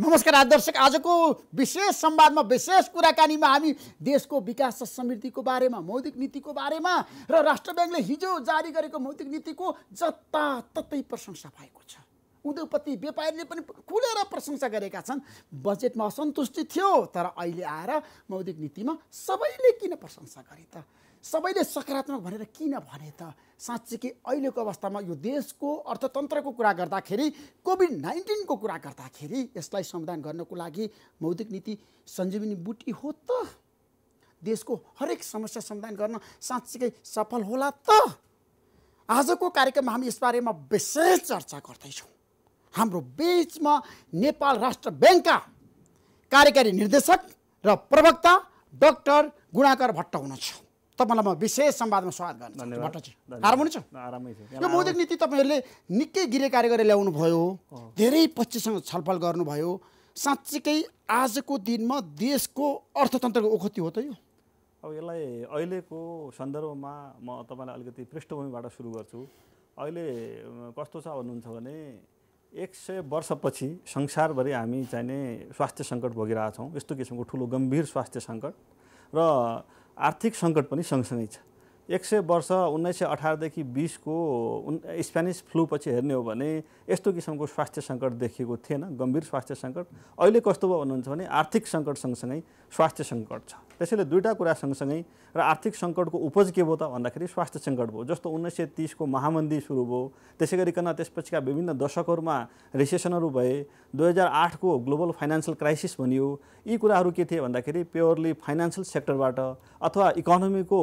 नमस्कार आज आजको विशेष संवादमा विशेष कुराकानीमा हामी देशको विकास र समृद्धिको बारेमा मौद्रिक नीतिको बारेमा र राष्ट्र ब्याङ्कले हिजो जारी गरेको मौद्रिक नीतिको जताततै प्रशंसा भएको छ उद्योगपति व्यापारीले पनि खुलेर प्रशंसा गरेका छन् बजेटमा असन्तुष्टि थियो तर अहिले आएर मौद्रिक नीतिमा सबैले किन प्रशंसा गरे त सबैले सकारात्मक भनेर किन भने त साँच्चीकै अहिलेको अवस्थामा यो देशको अर्थतन्त्रको कुरा गर्दाखेरि कोभिड नाइन्टिनको कुरा गर्दाखेरि यसलाई समाधान गर्नको लागि मौद्रिक नीति सञ्जीवनी बुटी हो त देशको हरेक समस्या समाधान गर्न साँच्चीकै सफल होला त आजको कार्यक्रममा हामी यसबारेमा विशेष चर्चा गर्दैछौँ हाम्रो बिचमा नेपाल राष्ट्र ब्याङ्कका कार्यकारी निर्देशक र प्रवक्ता डक्टर गुणाकर भट्ट हुनुहुन्छ तपाईँलाई म विशेष संवादमा स्वागत गर्नु भट्टजी आरामै छ यो मौद्रिक नीति तपाईँहरूले निकै गिरे कार्य गरेर ल्याउनु भयो धेरै पक्षसँग छलफल गर्नुभयो साँच्चीकै आजको दिनमा देशको अर्थतन्त्रको ओखति हो त यो अब यसलाई अहिलेको सन्दर्भमा म तपाईँलाई अलिकति पृष्ठभूमिबाट सुरु गर्छु अहिले कस्तो छ भन्नुहुन्छ भने एक सय वर्षपछि संसारभरि हामी चाहिने स्वास्थ्य सङ्कट भोगिरहेछौँ यस्तो किसिमको ठुलो गम्भीर स्वास्थ्य सङ्कट र आर्थिक सङ्कट पनि सँगसँगै छ एक सय वर्ष उन्नाइस सय अठारदेखि बिसको स्पेनिस फ्लूपछि हेर्ने हो भने यस्तो किसिमको स्वास्थ्य सङ्कट देखिएको थिएन गम्भीर स्वास्थ्य सङ्कट अहिले कस्तो भयो भन्नुहुन्छ भने आर्थिक सङ्कट सँगसँगै स्वास्थ्य सङ्कट छ त्यसैले दुईवटा कुरा सँगसँगै र आर्थिक सङ्कटको उपज के भयो त भन्दाखेरि स्वास्थ्य सङ्कट भयो जस्तो उन्नाइस सय तिसको महामन्दी सुरु भयो त्यसै गरिकन त्यसपछिका विभिन्न दशकहरूमा रिसेसनहरू भए दुई हजार आठको ग्लोबल फाइनेन्सियल क्राइसिस भनियो यी कुराहरू के थिए भन्दाखेरि प्योरली फाइनेन्सियल सेक्टरबाट अथवा इकोनोमीको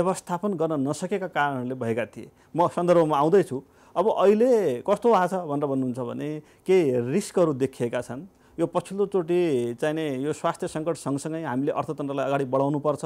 व्यवस्थापन गर्न नसकेका कारणहरूले भएका थिए म सन्दर्भमा आउँदैछु अब अहिले कस्तो भएको छ भनेर भन्नुहुन्छ भने केही रिस्कहरू देखिएका छन् यो पछिल्लोचोटि चाहिने यो स्वास्थ्य सङ्कट सँगसँगै हामीले अर्थतन्त्रलाई अगाडि बढाउनुपर्छ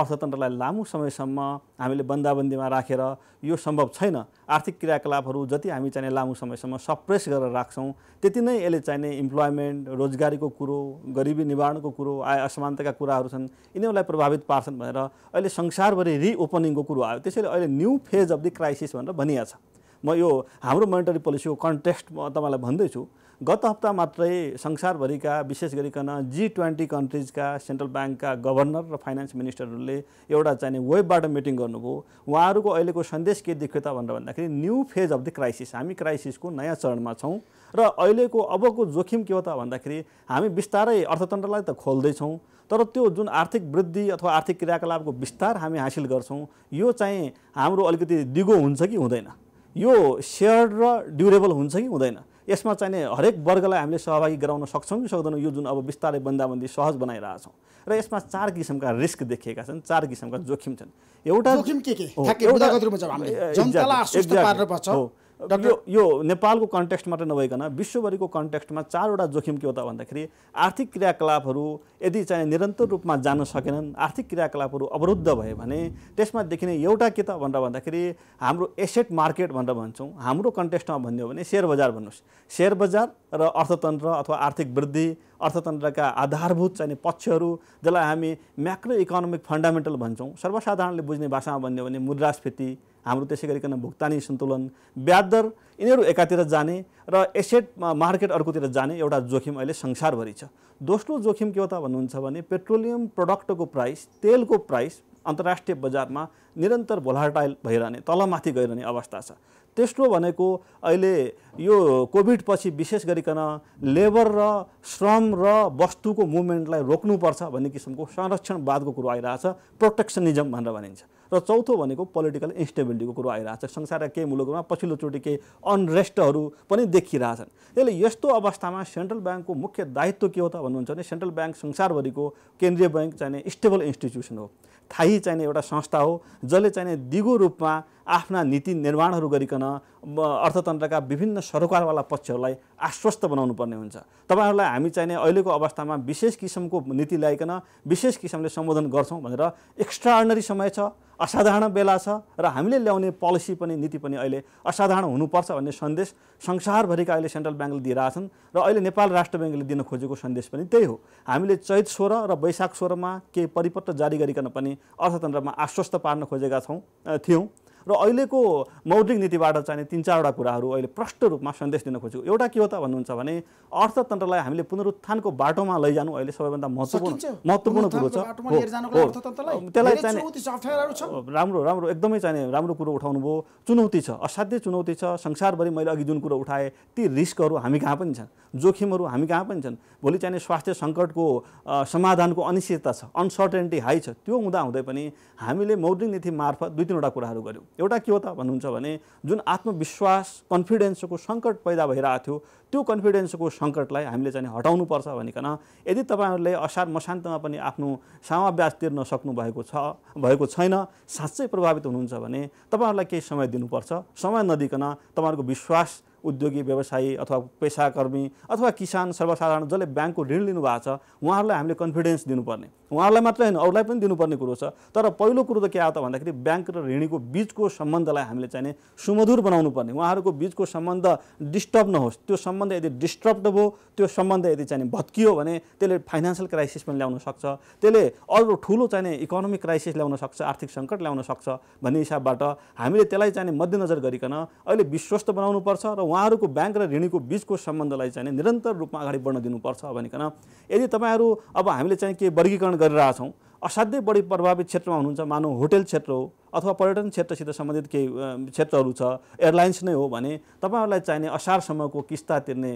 अर्थतन्त्रलाई लामो समयसम्म हामीले बन्दाबन्दीमा राखेर यो सम्भव छैन आर्थिक क्रियाकलापहरू जति हामी चाहिने लामो समयसम्म सप्रेस गरेर राख्छौँ त्यति नै यसले चाहिने इम्प्लोइमेन्ट रोजगारीको कुरो गरिबी निवारणको कुरो आय असमानताका कुराहरू छन् यिनीहरूलाई प्रभावित पार्छन् भनेर अहिले संसारभरि रिओपनिङको कुरो आयो त्यसैले अहिले new phase of the crisis भनेर भनिएको छ म यो हाम्रो मोनिटरी पोलिसीको कन्टेक्स्ट म तपाईँलाई भन्दैछु गत हप्ता मात्रै संसारभरिका विशेष गरिकन जी ट्वेन्टी कन्ट्रिजका सेन्ट्रल ब्याङ्कका गभर्नर र फाइनेन्स मिनिस्टरहरूले एउटा चाहिने वेबबाट मिटिङ गर्नुभयो उहाँहरूको अहिलेको सन्देश के देखियो त भनेर भन्दाखेरि new phase of the crisis हामी क्राइसिसको नयाँ चरणमा छौँ र अहिलेको अबको जोखिम के हो त भन्दाखेरि हामी बिस्तारै अर्थतन्त्रलाई त खोल्दैछौँ तर त्यो जुन आर्थिक वृद्धि अथवा आर्थिक क्रियाकलापको विस्तार हामी हासिल गर्छौँ यो चाहिँ हाम्रो अलिकति दिगो हुन्छ कि हुँदैन यो सेयर र ड्युरेबल हुन्छ कि हुँदैन यसमा चाहिने हरेक वर्गलाई हामीले सहभागी गराउन सक्छौँ कि सक्दैनौँ यो जुन अब बिस्तारै बन्दाबन्दी सहज बनाइरहेछौँ र यसमा चार किसिमका रिस्क देखिएका छन् चार किसिमका जोखिम छन् एउटा जोखिम के के एउटा यो यो नेपालको कन्टेक्स्ट मात्र नभइकन विश्वभरिको कन्टेक्स्टमा चारवटा जोखिम के हो त भन्दाखेरि आर्थिक क्रियाकलापहरू यदि चाहिँ निरन्तर रूपमा जान सकेनन् आर्थिक क्रियाकलापहरू अवरुद्ध भयो भने त्यसमा देखिने एउटा के त भनेर भन्दाखेरि हाम्रो एसेट मार्केट भनेर भन्छौँ हाम्रो कन्टेक्स्टमा भनिदियो भने सेयर बजार भन्नुहोस् सेयर बजार र अर्थतन्त्र अथवा आर्थिक वृद्धि अर्थतन्त्रका आधारभूत चाहिने पक्षहरू जसलाई हामी म्याक्रो इकोनोमिक फन्डामेन्टल भन्छौँ सर्वसाधारणले बुझ्ने भाषामा भनिदियो भने मुद्रास्फीति हाम्रो त्यसै गरिकन भुक्तानी सन्तुलन ब्याजदर दर यिनीहरू एकातिर जाने र एसेट मार्केट अर्कोतिर जाने एउटा जोखिम अहिले संसारभरि छ दोस्रो जोखिम के हो त भन्नुहुन्छ भने पेट्रोलियम प्रडक्टको प्राइस तेलको प्राइस अन्तर्राष्ट्रिय बजारमा निरन्तर भोलाटाइल भइरहने तलमाथि गइरहने अवस्था छ तेस्रो भनेको अहिले यो कोभिडपछि विशेष गरिकन लेबर र श्रम र वस्तुको मुभमेन्टलाई रोक्नुपर्छ भन्ने किसिमको संरक्षणवादको कुरो आइरहेछ प्रोटेक्सनिजम भनेर भनिन्छ र चौथो भनेको पोलिटिकल इन्स्टेबिलिटीको कुरो आइरहेको छ संसारका केही मुलुकमा पछिल्लोचोटि केही अनरेस्टहरू पनि देखिरहेछन् त्यसले यस्तो अवस्थामा सेन्ट्रल ब्याङ्कको मुख्य दायित्व के हो त भन्नुहुन्छ भने सेन्ट्रल ब्याङ्क संसारभरिको केन्द्रीय ब्याङ्क चाहिने स्टेबल इन्स्टिट्युसन हो स्थायी चाहिने एउटा संस्था हो जसले चाहिने दिगो रूपमा आफ्ना नीति निर्माणहरू गरिकन अर्थतन्त्रका विभिन्न सरोकारवाला पक्षहरूलाई आश्वस्त बनाउनु पर्ने हुन्छ तपाईँहरूलाई हामी चाहिने अहिलेको अवस्थामा विशेष किसिमको नीति ल्याइकन विशेष किसिमले सम्बोधन गर्छौँ भनेर एक्स्ट्राअर्डनरी समय छ असाधारण बेला छ र हामीले ल्याउने पोलिसी पनि नीति पनि अहिले असाधारण हुनुपर्छ भन्ने सन्देश संसारभरिका अहिले सेन्ट्रल ब्याङ्कले दिइरहेछन् र अहिले नेपाल राष्ट्र ब्याङ्कले दिन खोजेको सन्देश पनि त्यही हो हामीले चैत सोह्र र वैशाख सोह्रमा केही परिपत्र जारी गरिकन पनि अर्थतन्त्रमा आश्वस्त पार्न खोजेका छौँ थियौँ र अहिलेको मौद्रिक नीतिबाट चाहिने तिन चारवटा कुराहरू अहिले प्रष्ट रूपमा सन्देश दिन खोजेको एउटा के हो त भन्नुहुन्छ भने अर्थतन्त्रलाई हामीले पुनरुत्थानको बाटोमा लैजानु अहिले सबैभन्दा महत्त्वपूर्ण महत्त्वपूर्ण कुरो छ त्यसलाई चाहिने राम्रो राम्रो एकदमै चाहिने राम्रो कुरो उठाउनु भयो चुनौती छ असाध्य चुनौती छ संसारभरि मैले अघि जुन कुरो उठाएँ ती रिस्कहरू हामी कहाँ पनि छन् जोखिमहरू हामी कहाँ पनि छन् भोलि चाहिने स्वास्थ्य सङ्कटको समाधानको अनिश्चितता छ अनसर्टेन्टी हाई छ त्यो हुँदा हुँदै पनि हामीले मौद्रिक नीति मार्फत दुई तिनवटा कुराहरू गऱ्यौँ एउटा के हो त भन्नुहुन्छ भने जुन आत्मविश्वास कन्फिडेन्सको सङ्कट पैदा भइरहेको थियो त्यो कन्फिडेन्सको सङ्कटलाई हामीले चाहिँ हटाउनुपर्छ भनिकन यदि तपाईँहरूले असार मसान्तमा पनि आफ्नो सामाव्याज तिर्न सक्नु भएको छ भएको छैन साँच्चै प्रभावित हुनुहुन्छ भने तपाईँहरूलाई केही समय दिनुपर्छ समय नदिकन तपाईँहरूको विश्वास उद्योगी व्यवसायी अथवा पेसाकर्मी अथवा किसान सर्वसाधारण जसले ब्याङ्कको ऋण लिनुभएको छ उहाँहरूलाई हामीले कन्फिडेन्स दिनुपर्ने उहाँहरूलाई मात्रै होइन अरूलाई पनि दिनुपर्ने कुरो छ तर पहिलो कुरो त के आयो त भन्दाखेरि ब्याङ्क र ऋणीको बिचको सम्बन्धलाई हामीले चाहिने सुमधुर बनाउनु पर्ने उहाँहरूको बिचको सम्बन्ध डिस्टर्ब नहोस् त्यो सम्बन्ध यदि डिस्टर्ब भयो त्यो सम्बन्ध यदि चाहिने भत्कियो भने त्यसले फाइनेन्सियल क्राइसिस पनि ल्याउन सक्छ त्यसले अरू ठुलो चाहिने इकोनोमिक क्राइसिस ल्याउन सक्छ आर्थिक सङ्कट ल्याउन सक्छ भन्ने हिसाबबाट हामीले त्यसलाई चाहिने मध्यनजर गरिकन अहिले विश्वस्त बनाउनुपर्छ र उहाँहरूको ब्याङ्क र ऋणीको बिचको सम्बन्धलाई चाहिँ निरन्तर रूपमा अगाडि बढ्न दिनुपर्छ भनिकन यदि तपाईँहरू अब हामीले चाहिँ के वर्गीकरण गरिरहेछौँ असाध्यै बढी प्रभावित क्षेत्रमा हुनुहुन्छ मानौँ होटेल क्षेत्र हो अथवा पर्यटन क्षेत्रसित सम्बन्धित केही क्षेत्रहरू छ एयरलाइन्स नै हो भने तपाईँहरूलाई चाहिने असारसम्मको किस्ता तिर्ने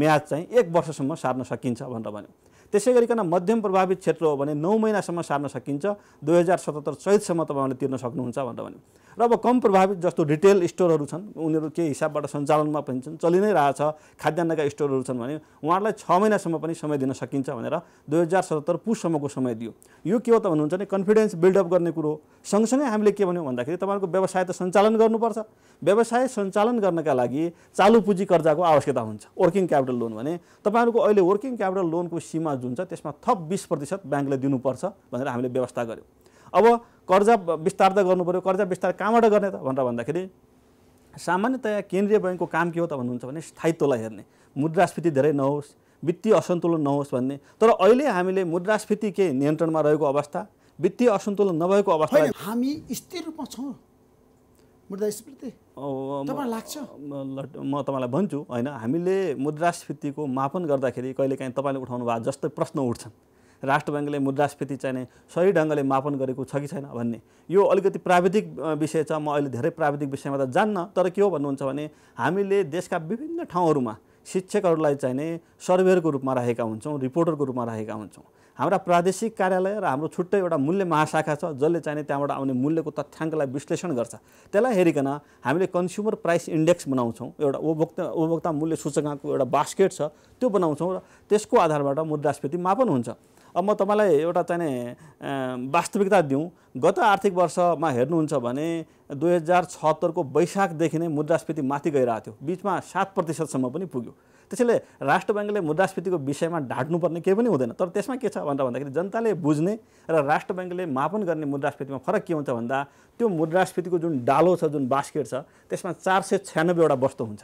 म्याद चाहिँ एक वर्षसम्म सार्न सकिन्छ भनेर भन्यो त्यसै गरिकन मध्यम प्रभावित क्षेत्र हो भने नौ महिनासम्म सार्न सकिन्छ दुई हजार सतहत्तर चैतसम्म तपाईँहरूले तिर्न सक्नुहुन्छ भनेर भने र अब कम प्रभावित जस्तो रिटेल स्टोरहरू छन् उनीहरू केही हिसाबबाट सञ्चालनमा पनि छन् चलि नै रहेछ खाद्यान्नका स्टोरहरू छन् भने उहाँहरूलाई छ महिनासम्म पनि समय दिन सकिन्छ भनेर दुई हजार सतहत्तर पुसम्मको समय दियो यो के हो त भन्नुहुन्छ भने कन्फिडेन्स बिल्डअप गर्ने कुरो सँगसँगै हामीले के भन्यौँ भन्दाखेरि तपाईँहरूको व्यवसाय त सञ्चालन गर्नुपर्छ व्यवसाय सञ्चालन गर्नका लागि चालु पुँजी कर्जाको आवश्यकता हुन्छ वर्किङ क्यापिटल लोन भने तपाईँहरूको अहिले वर्किङ क्यापिटल लोनको सीमा जुन छ त्यसमा थप बिस प्रतिशत ब्याङ्कले दिनुपर्छ भनेर हामीले व्यवस्था गऱ्यौँ अब कर्जा विस्तार त गर्नु पऱ्यो कर्जा विस्तार कहाँबाट गर्ने त भनेर भन्दाखेरि सामान्यतया केन्द्रीय ब्याङ्कको काम के हो त भन्नुहुन्छ भने स्थायित्वलाई हेर्ने मुद्रास्फीति धेरै नहोस् वित्तीय असन्तुलन नहोस् भन्ने तर अहिले हामीले मुद्रास्फीति के नियन्त्रणमा रहेको अवस्था वित्तीय असन्तुलन नभएको अवस्था हामी स्थिर रूपमा छौँ मुद्रास्फीति लाग्छ म तपाईँलाई भन्छु होइन हामीले मुद्रास्फीतिको मापन गर्दाखेरि कहिलेकाहीँ तपाईँले उठाउनु भएको जस्तै प्रश्न उठ्छन् राष्ट्र ब्याङ्कले मुद्रास्फीति चाहिने सही ढङ्गले मापन गरेको छ कि छैन भन्ने यो अलिकति प्राविधिक विषय छ म अहिले धेरै प्राविधिक विषयमा त जान्न तर के हो भन्नुहुन्छ भने हामीले देशका विभिन्न ठाउँहरूमा शिक्षकहरूलाई चाहिने सर्वेयरको रूपमा राखेका हुन्छौँ रिपोर्टरको रूपमा राखेका हुन्छौँ हाम्रा प्रादेशिक कार्यालय र हाम्रो छुट्टै एउटा मूल्य महाशाखा छ जसले चाहिने त्यहाँबाट आउने मूल्यको तथ्याङ्कलाई विश्लेषण गर्छ त्यसलाई हेरिकन हामीले कन्ज्युमर प्राइस इन्डेक्स बनाउँछौँ एउटा उपभोक्ता उपभोक्ता मूल्य सूचकाङ्कको एउटा बास्केट छ त्यो बनाउँछौँ र त्यसको आधारबाट मुद्रास्फीति मापन हुन्छ अब म तपाईँलाई एउटा चाहिने वास्तविकता दिउँ गत आर्थिक वर्षमा हेर्नुहुन्छ भने दुई हजार छहत्तरको वैशाखदेखि नै मुद्रास्फीति माथि गइरहेको थियो बिचमा सात प्रतिशतसम्म पनि पुग्यो त्यसैले राष्ट्र ब्याङ्कले मुद्रास्फीतिको विषयमा ढाँट्नुपर्ने केही पनि हुँदैन तर त्यसमा के छ भनेर भन्दाखेरि जनताले बुझ्ने र राष्ट्र ब्याङ्कले मापन गर्ने मुद्रास्फीतिमा फरक के हुन्छ भन्दा त्यो मुद्रास्फीतिको जुन डालो छ जुन बास्केट छ त्यसमा चार सय छ्यानब्बेवटा वस्तु हुन्छ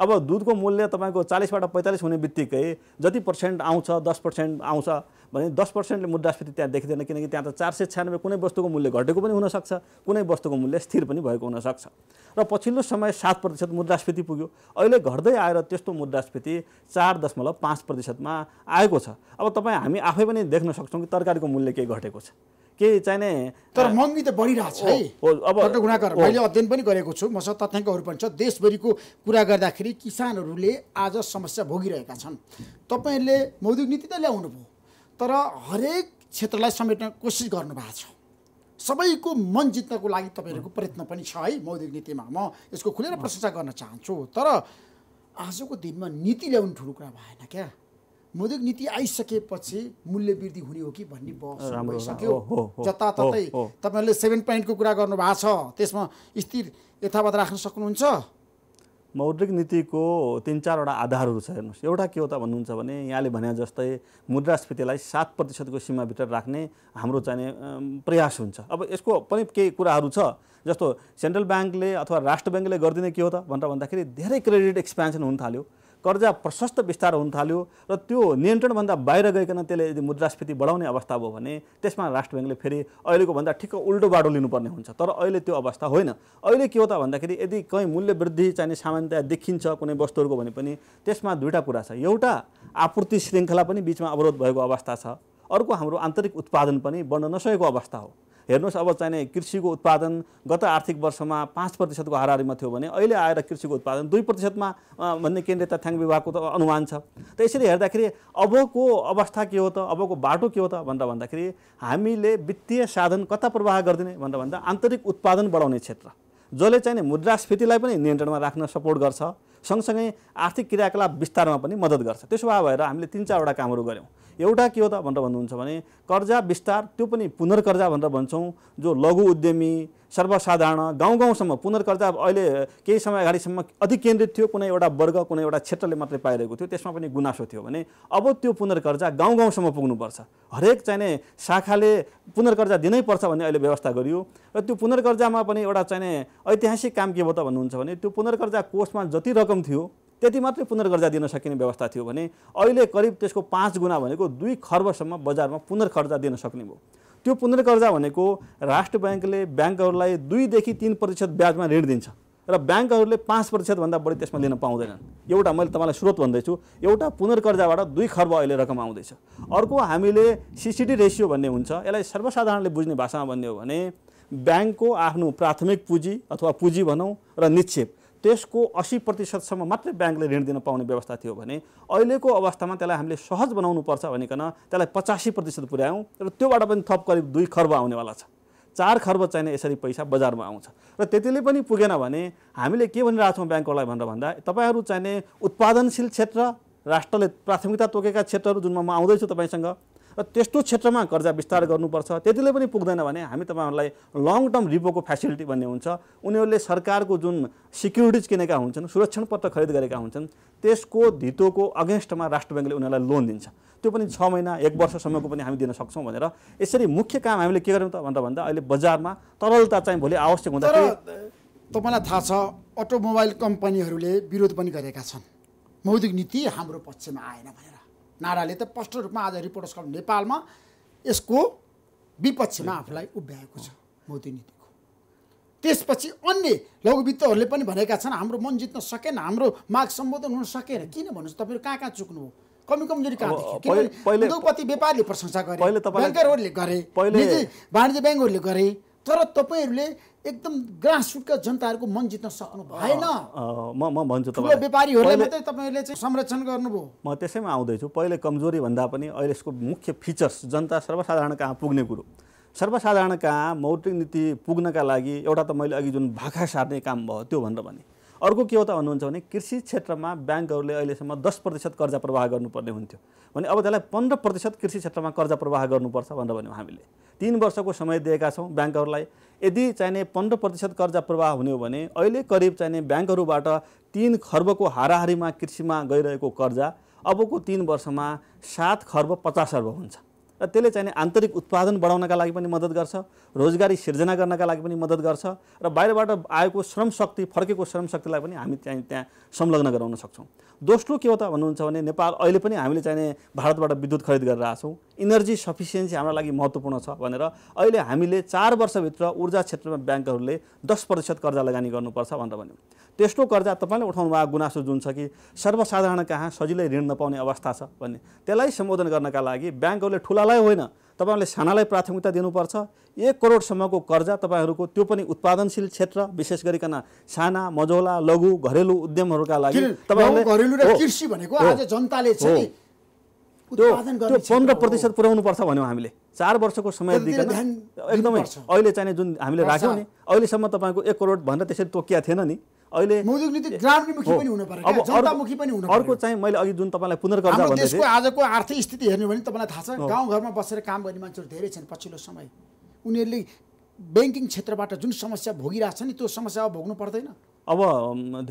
अब दुधको मूल्य तपाईँको चालिसबाट पैँतालिस हुने बित्तिकै जति पर्सेन्ट आउँछ दस पर्सेन्ट आउँछ भने दस पर्सेन्टले मुद्रास्फीति त्यहाँ देखिँदैन किनकि त्यहाँ त चार सय छ्यानब्बे कुनै वस्तुको मूल्य घटेको पनि हुनसक्छ कुनै वस्तुको मूल्य स्थिर पनि भएको हुनसक्छ र पछिल्लो समय सात प्रतिशत मुद्रास्फीति पुग्यो अहिले घट्दै आएर त्यस्तो मुद्रास्फीति चार दशमलव पाँच प्रतिशतमा आएको छ अब तपाईँ हामी आफै पनि देख्न सक्छौँ कि तरकारीको मूल्य केही घटेको छ केही चाहिने तर महँगी त बढिरहेको है अब गुणाकार मैले अध्ययन पनि गरेको छु मसँग तथ्याङ्कहरू पनि छ देशभरिको कुरा गर्दाखेरि किसानहरूले आज समस्या भोगिरहेका छन् तपाईँहरूले मौद्रिक नीति त ल्याउनु ल्याउनुभयो तर हरेक क्षेत्रलाई समेट्न कोसिस गर्नुभएको छ सबैको मन जित्नको लागि तपाईँहरूको प्रयत्न पनि छ है मौद्रिक नीतिमा म यसको खुलेर प्रशंसा गर्न चाहन्छु तर आजको दिनमा नीति ल्याउनु ठुलो कुरा भएन क्या मौद्रिक नीति आइसकेपछि मूल्य वृद्धि हुने हो कि भन्ने बहस भइसक्यो जताततै तपाईँहरूले सेभेन पोइन्टको कुरा गर्नुभएको छ त्यसमा स्थिर यथावत राख्न सक्नुहुन्छ मौद्रिक नीतिको तिन चारवटा आधारहरू छ हेर्नुहोस् एउटा के हो त भन्नुहुन्छ भने यहाँले भने जस्तै मुद्रास्फीतिलाई सात प्रतिशतको सीमाभित्र राख्ने हाम्रो चाहिने प्रयास हुन्छ अब यसको पनि केही कुराहरू छ जस्तो सेन्ट्रल ब्याङ्कले अथवा राष्ट्र ब्याङ्कले गरिदिने के हो त भनेर भन्दाखेरि धेरै क्रेडिट एक्सपेन्सन हुन थाल्यो कर्जा प्रशस्त विस्तार हुन थाल्यो र त्यो नियन्त्रणभन्दा बाहिर गइकन त्यसले यदि मुद्रास्फीति बढाउने अवस्था भयो भने त्यसमा राष्ट्र ब्याङ्कले फेरि अहिलेको भन्दा ठिक्क उल्टो बाटो लिनुपर्ने हुन्छ तर अहिले त्यो अवस्था होइन अहिले के हो त भन्दाखेरि यदि कहीँ मूल्य वृद्धि चाहिने सामान्यतया देखिन्छ कुनै वस्तुहरूको भने पनि त्यसमा दुईवटा कुरा छ एउटा आपूर्ति श्रृङ्खला पनि बिचमा अवरोध भएको अवस्था छ अर्को हाम्रो आन्तरिक उत्पादन पनि बढ्न नसकेको अवस्था हो हेर्नुहोस् अब चाहिँ कृषिको उत्पादन गत आर्थिक वर्षमा पाँच प्रतिशतको हाराहारीमा थियो भने अहिले आएर कृषिको उत्पादन दुई प्रतिशतमा भन्ने केन्द्रीय तथ्याङ्क विभागको त अनुमान छ त यसरी हेर्दाखेरि अबको अवस्था के हो त अबको बाटो के हो त भन्दा भन्दाखेरि हामीले वित्तीय साधन कता प्रवाह गरिदिने भनेर भन्दा आन्तरिक उत्पादन बढाउने क्षेत्र जसले चाहिँ मुद्रास्फीतिलाई पनि नियन्त्रणमा राख्न सपोर्ट गर्छ सँगसँगै आर्थिक क्रियाकलाप विस्तारमा पनि मद्दत गर्छ त्यसो भए भएर हामीले तिन चारवटा कामहरू गऱ्यौँ एउटा के हो त भनेर भन्नुहुन्छ भने कर्जा विस्तार त्यो पनि पुनर्कर्जा भनेर भन्छौँ जो लघु उद्यमी सर्वसाधारण गाउँ गाउँसम्म पुनर्कर्जा अहिले केही समय अगाडिसम्म अति केन्द्रित थियो कुनै एउटा वर्ग कुनै एउटा क्षेत्रले मात्रै पाइरहेको थियो त्यसमा पनि गुनासो थियो भने अब त्यो पुनर्कर्जा गाउँ गाउँसम्म पुग्नुपर्छ हरेक चाहिने शाखाले पुनर्कर्जा दिनैपर्छ भन्ने अहिले व्यवस्था गरियो र त्यो पुनर्कर्जामा पनि एउटा चाहिने ऐतिहासिक काम के हो त भन्नुहुन्छ भने त्यो पुनर्कर्जा कोषमा जति रकम रकम थियो त्यति मात्रै पुनर्कर्जा दिन सकिने व्यवस्था थियो भने अहिले करिब त्यसको पाँच गुणा भनेको दुई खर्बसम्म बजारमा पुनर्कर्जा दिन सक्ने भयो त्यो पुनर्कर्जा भनेको राष्ट्र ब्याङ्कले ब्याङ्कहरूलाई दुईदेखि तिन प्रतिशत ब्याजमा ऋण दिन्छ र ब्याङ्कहरूले पाँच प्रतिशतभन्दा बढी त्यसमा लिन पाउँदैनन् एउटा मैले तपाईँलाई स्रोत भन्दैछु एउटा पुनर्कर्जाबाट दुई खर्ब अहिले रकम आउँदैछ अर्को हामीले सिसिडी रेसियो भन्ने हुन्छ यसलाई सर्वसाधारणले बुझ्ने भाषामा भन्ने हो भने ब्याङ्कको आफ्नो प्राथमिक पुँजी अथवा पुँजी भनौँ र निक्षेप त्यसको असी प्रतिशतसम्म मात्रै ब्याङ्कले ऋण दिन पाउने व्यवस्था थियो भने अहिलेको अवस्थामा त्यसलाई हामीले सहज बनाउनुपर्छ भनिकन त्यसलाई पचासी प्रतिशत पुर्यायौँ र त्योबाट पनि थप करिब दुई खर्ब आउनेवाला छ चार खर्ब चाहिने यसरी पैसा बजारमा आउँछ र त्यतिले पनि पुगेन भने हामीले के भनिरहेको छौँ ब्याङ्कहरूलाई भनेर भन्दा तपाईँहरू चाहिने उत्पादनशील क्षेत्र राष्ट्रले प्राथमिकता तोकेका क्षेत्रहरू जुनमा म आउँदैछु तपाईँसँग र त्यस्तो क्षेत्रमा कर्जा विस्तार गर्नुपर्छ त्यतिले पनि पुग्दैन भने हामी तपाईँहरूलाई लङ टर्म रिपोको फेसिलिटी भन्ने हुन्छ उनीहरूले सरकारको जुन सिक्युरिटिज किनेका हुन्छन् सुरक्षण पत्र खरिद गरेका हुन्छन् त्यसको धितोको अगेन्स्टमा राष्ट्र ब्याङ्कले उनीहरूलाई लोन दिन्छ त्यो पनि छ महिना एक वर्षसम्मको पनि हामी दिन सक्छौँ भनेर यसरी मुख्य काम हामीले के गर्यौँ त भन्दा भन्दा अहिले बजारमा तरलता चाहिँ भोलि आवश्यक हुँदा तपाईँलाई थाहा छ अटोमोबाइल कम्पनीहरूले विरोध पनि गरेका छन् मौद्रिक नीति हाम्रो पक्षमा आएन भनेर नाराले त स्पष्ट रूपमा आज रिपोर्टर्स क्लब नेपालमा यसको विपक्षमा आफूलाई उभ्याएको छ मोदी नीतिको त्यसपछि अन्य लघुवित्तहरूले पनि भनेका छन् हाम्रो मन जित्न सकेन हाम्रो माग सम्बोधन हुन सकेन किन भन्नुहोस् तपाईँहरू कहाँ कहाँ चुक्नु हो कमी कमजोरी कहाँ देखियो उद्योगपति व्यापारीले प्रशंसा गरे ब्याङ्करहरूले गरे वाणिज्य ब्याङ्कहरूले गरे तर तपाईँहरूले एकदम ग्रासरुटका जनताहरूको मन जित्न सक्नु भएन म म भन्छु व्यापारीहरूलाई मात्रै तपाईँहरूले संरक्षण गर्नुभयो म त्यसैमा आउँदैछु पहिले कमजोरी भन्दा पनि अहिले यसको मुख्य फिचर्स जनता सर्वसाधारण कहाँ पुग्ने कुरो सर्वसाधारण कहाँ मौद्रिक नीति पुग्नका लागि एउटा त मैले अघि जुन भाखा सार्ने काम भयो त्यो भनेर भने अर्को के हो त भन्नुहुन्छ भने कृषि क्षेत्रमा ब्याङ्कहरूले अहिलेसम्म दस प्रतिशत कर्जा प्रवाह गर्नुपर्ने हुन्थ्यो भने अब त्यसलाई पन्ध्र प्रतिशत कृषि क्षेत्रमा कर्जा प्रवाह गर्नुपर्छ भनेर भन्यौँ हामीले तिन वर्षको समय दिएका छौँ ब्याङ्कहरूलाई यदि चाहिने पन्ध्र प्रतिशत कर्जा प्रवाह हुने हो भने अहिले करिब चाहिने ब्याङ्कहरूबाट तिन खर्बको हाराहारीमा कृषिमा गइरहेको कर्जा अबको तिन वर्षमा सात खर्ब पचास अर्ब हुन्छ र त्यसले चाहिँ आन्तरिक उत्पादन बढाउनका लागि पनि मद्दत गर्छ रोजगारी सिर्जना गर्नका लागि पनि मद्दत गर्छ र बाहिरबाट आएको श्रम शक्ति फर्केको श्रम शक्तिलाई पनि हामी चाहिँ त्यहाँ संलग्न गराउन सक्छौँ दोस्रो के हो त भन्नुहुन्छ भने नेपाल अहिले पनि हामीले चाहिने भारतबाट विद्युत खरिद गरेर आएको इनर्जी सफिसियन्सी हाम्रो लागि महत्त्वपूर्ण छ भनेर अहिले हामीले चार वर्षभित्र ऊर्जा क्षेत्रमा ब्याङ्कहरूले दस प्रतिशत कर्जा लगानी गर्नुपर्छ भनेर भन्यौँ त्यस्तो कर्जा तपाईँले उठाउनु भएको गुनासो जुन छ कि सर्वसाधारण कहाँ सजिलै ऋण नपाउने अवस्था छ भन्ने त्यसलाई सम्बोधन गर्नका लागि ब्याङ्कहरूले ठुलालाई होइन तपाईँहरूले सानालाई प्राथमिकता दिनुपर्छ एक करोडसम्मको कर्जा तपाईँहरूको त्यो पनि उत्पादनशील क्षेत्र विशेष गरिकन साना मझौला लघु घरेलु उद्यमहरूका लागि तपाईँहरूले त्यो त्यो पन्ध्र प्रतिशत पुर्याउनु पर्छ भन्यौँ हामीले चार वर्षको समय एकदमै अहिले चाहिने जुन हामीले राख्यौँ नि अहिलेसम्म तपाईँको एक करोड भनेर त्यसरी तोकिया थिएन नि अहिले अर्को चाहिँ मैले अघि जुन तपाईँलाई पुनर्कर्जा देशको आजको आर्थिक स्थिति हेर्नु भने तपाईँलाई थाहा छ गाउँ घरमा बसेर काम गर्ने मान्छेहरू धेरै छन् पछिल्लो समय उनीहरूले ब्याङ्किङ क्षेत्रबाट जुन समस्या भोगिरहेको छ नि त्यो समस्या अब भोग्नु पर्दैन अब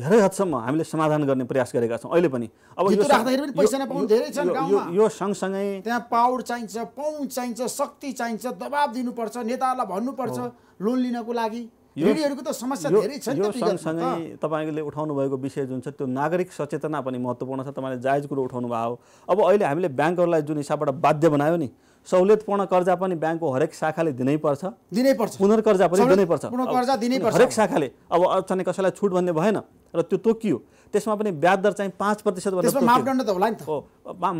धेरै हदसम्म हामीले समाधान गर्ने प्रयास गरेका छौँ अहिले पनि अब यो पैसा धेरै छन् यो सँगसँगै त्यहाँ पावर चाहिन्छ पहुँच चाहिन्छ शक्ति चाहिन्छ दबाब दिनुपर्छ नेताहरूलाई भन्नुपर्छ लोन लिनको लागि त समस्या धेरै छ यो सँगसँगै तपाईँले उठाउनु भएको विषय जुन छ त्यो नागरिक सचेतना पनि महत्त्वपूर्ण छ तपाईँले जायज कुरो उठाउनु भयो अब अहिले हामीले ब्याङ्कहरूलाई जुन हिसाबबाट बाध्य बनायो नि सहुलियतपूर्ण कर्जा पनि ब्याङ्कको हरेक शाखाले दिनै पर्छ दिनै पर्छ पुनर्कर्जा पनि दिनै दिनैपर्छ दिनै पर्छ हरेक शाखाले अब चाहिँ कसैलाई छुट भन्ने भएन र त्यो तोकियो त्यसमा पनि ब्याज दर चाहिँ पाँच प्रतिशत मापदण्ड त होला नि त हो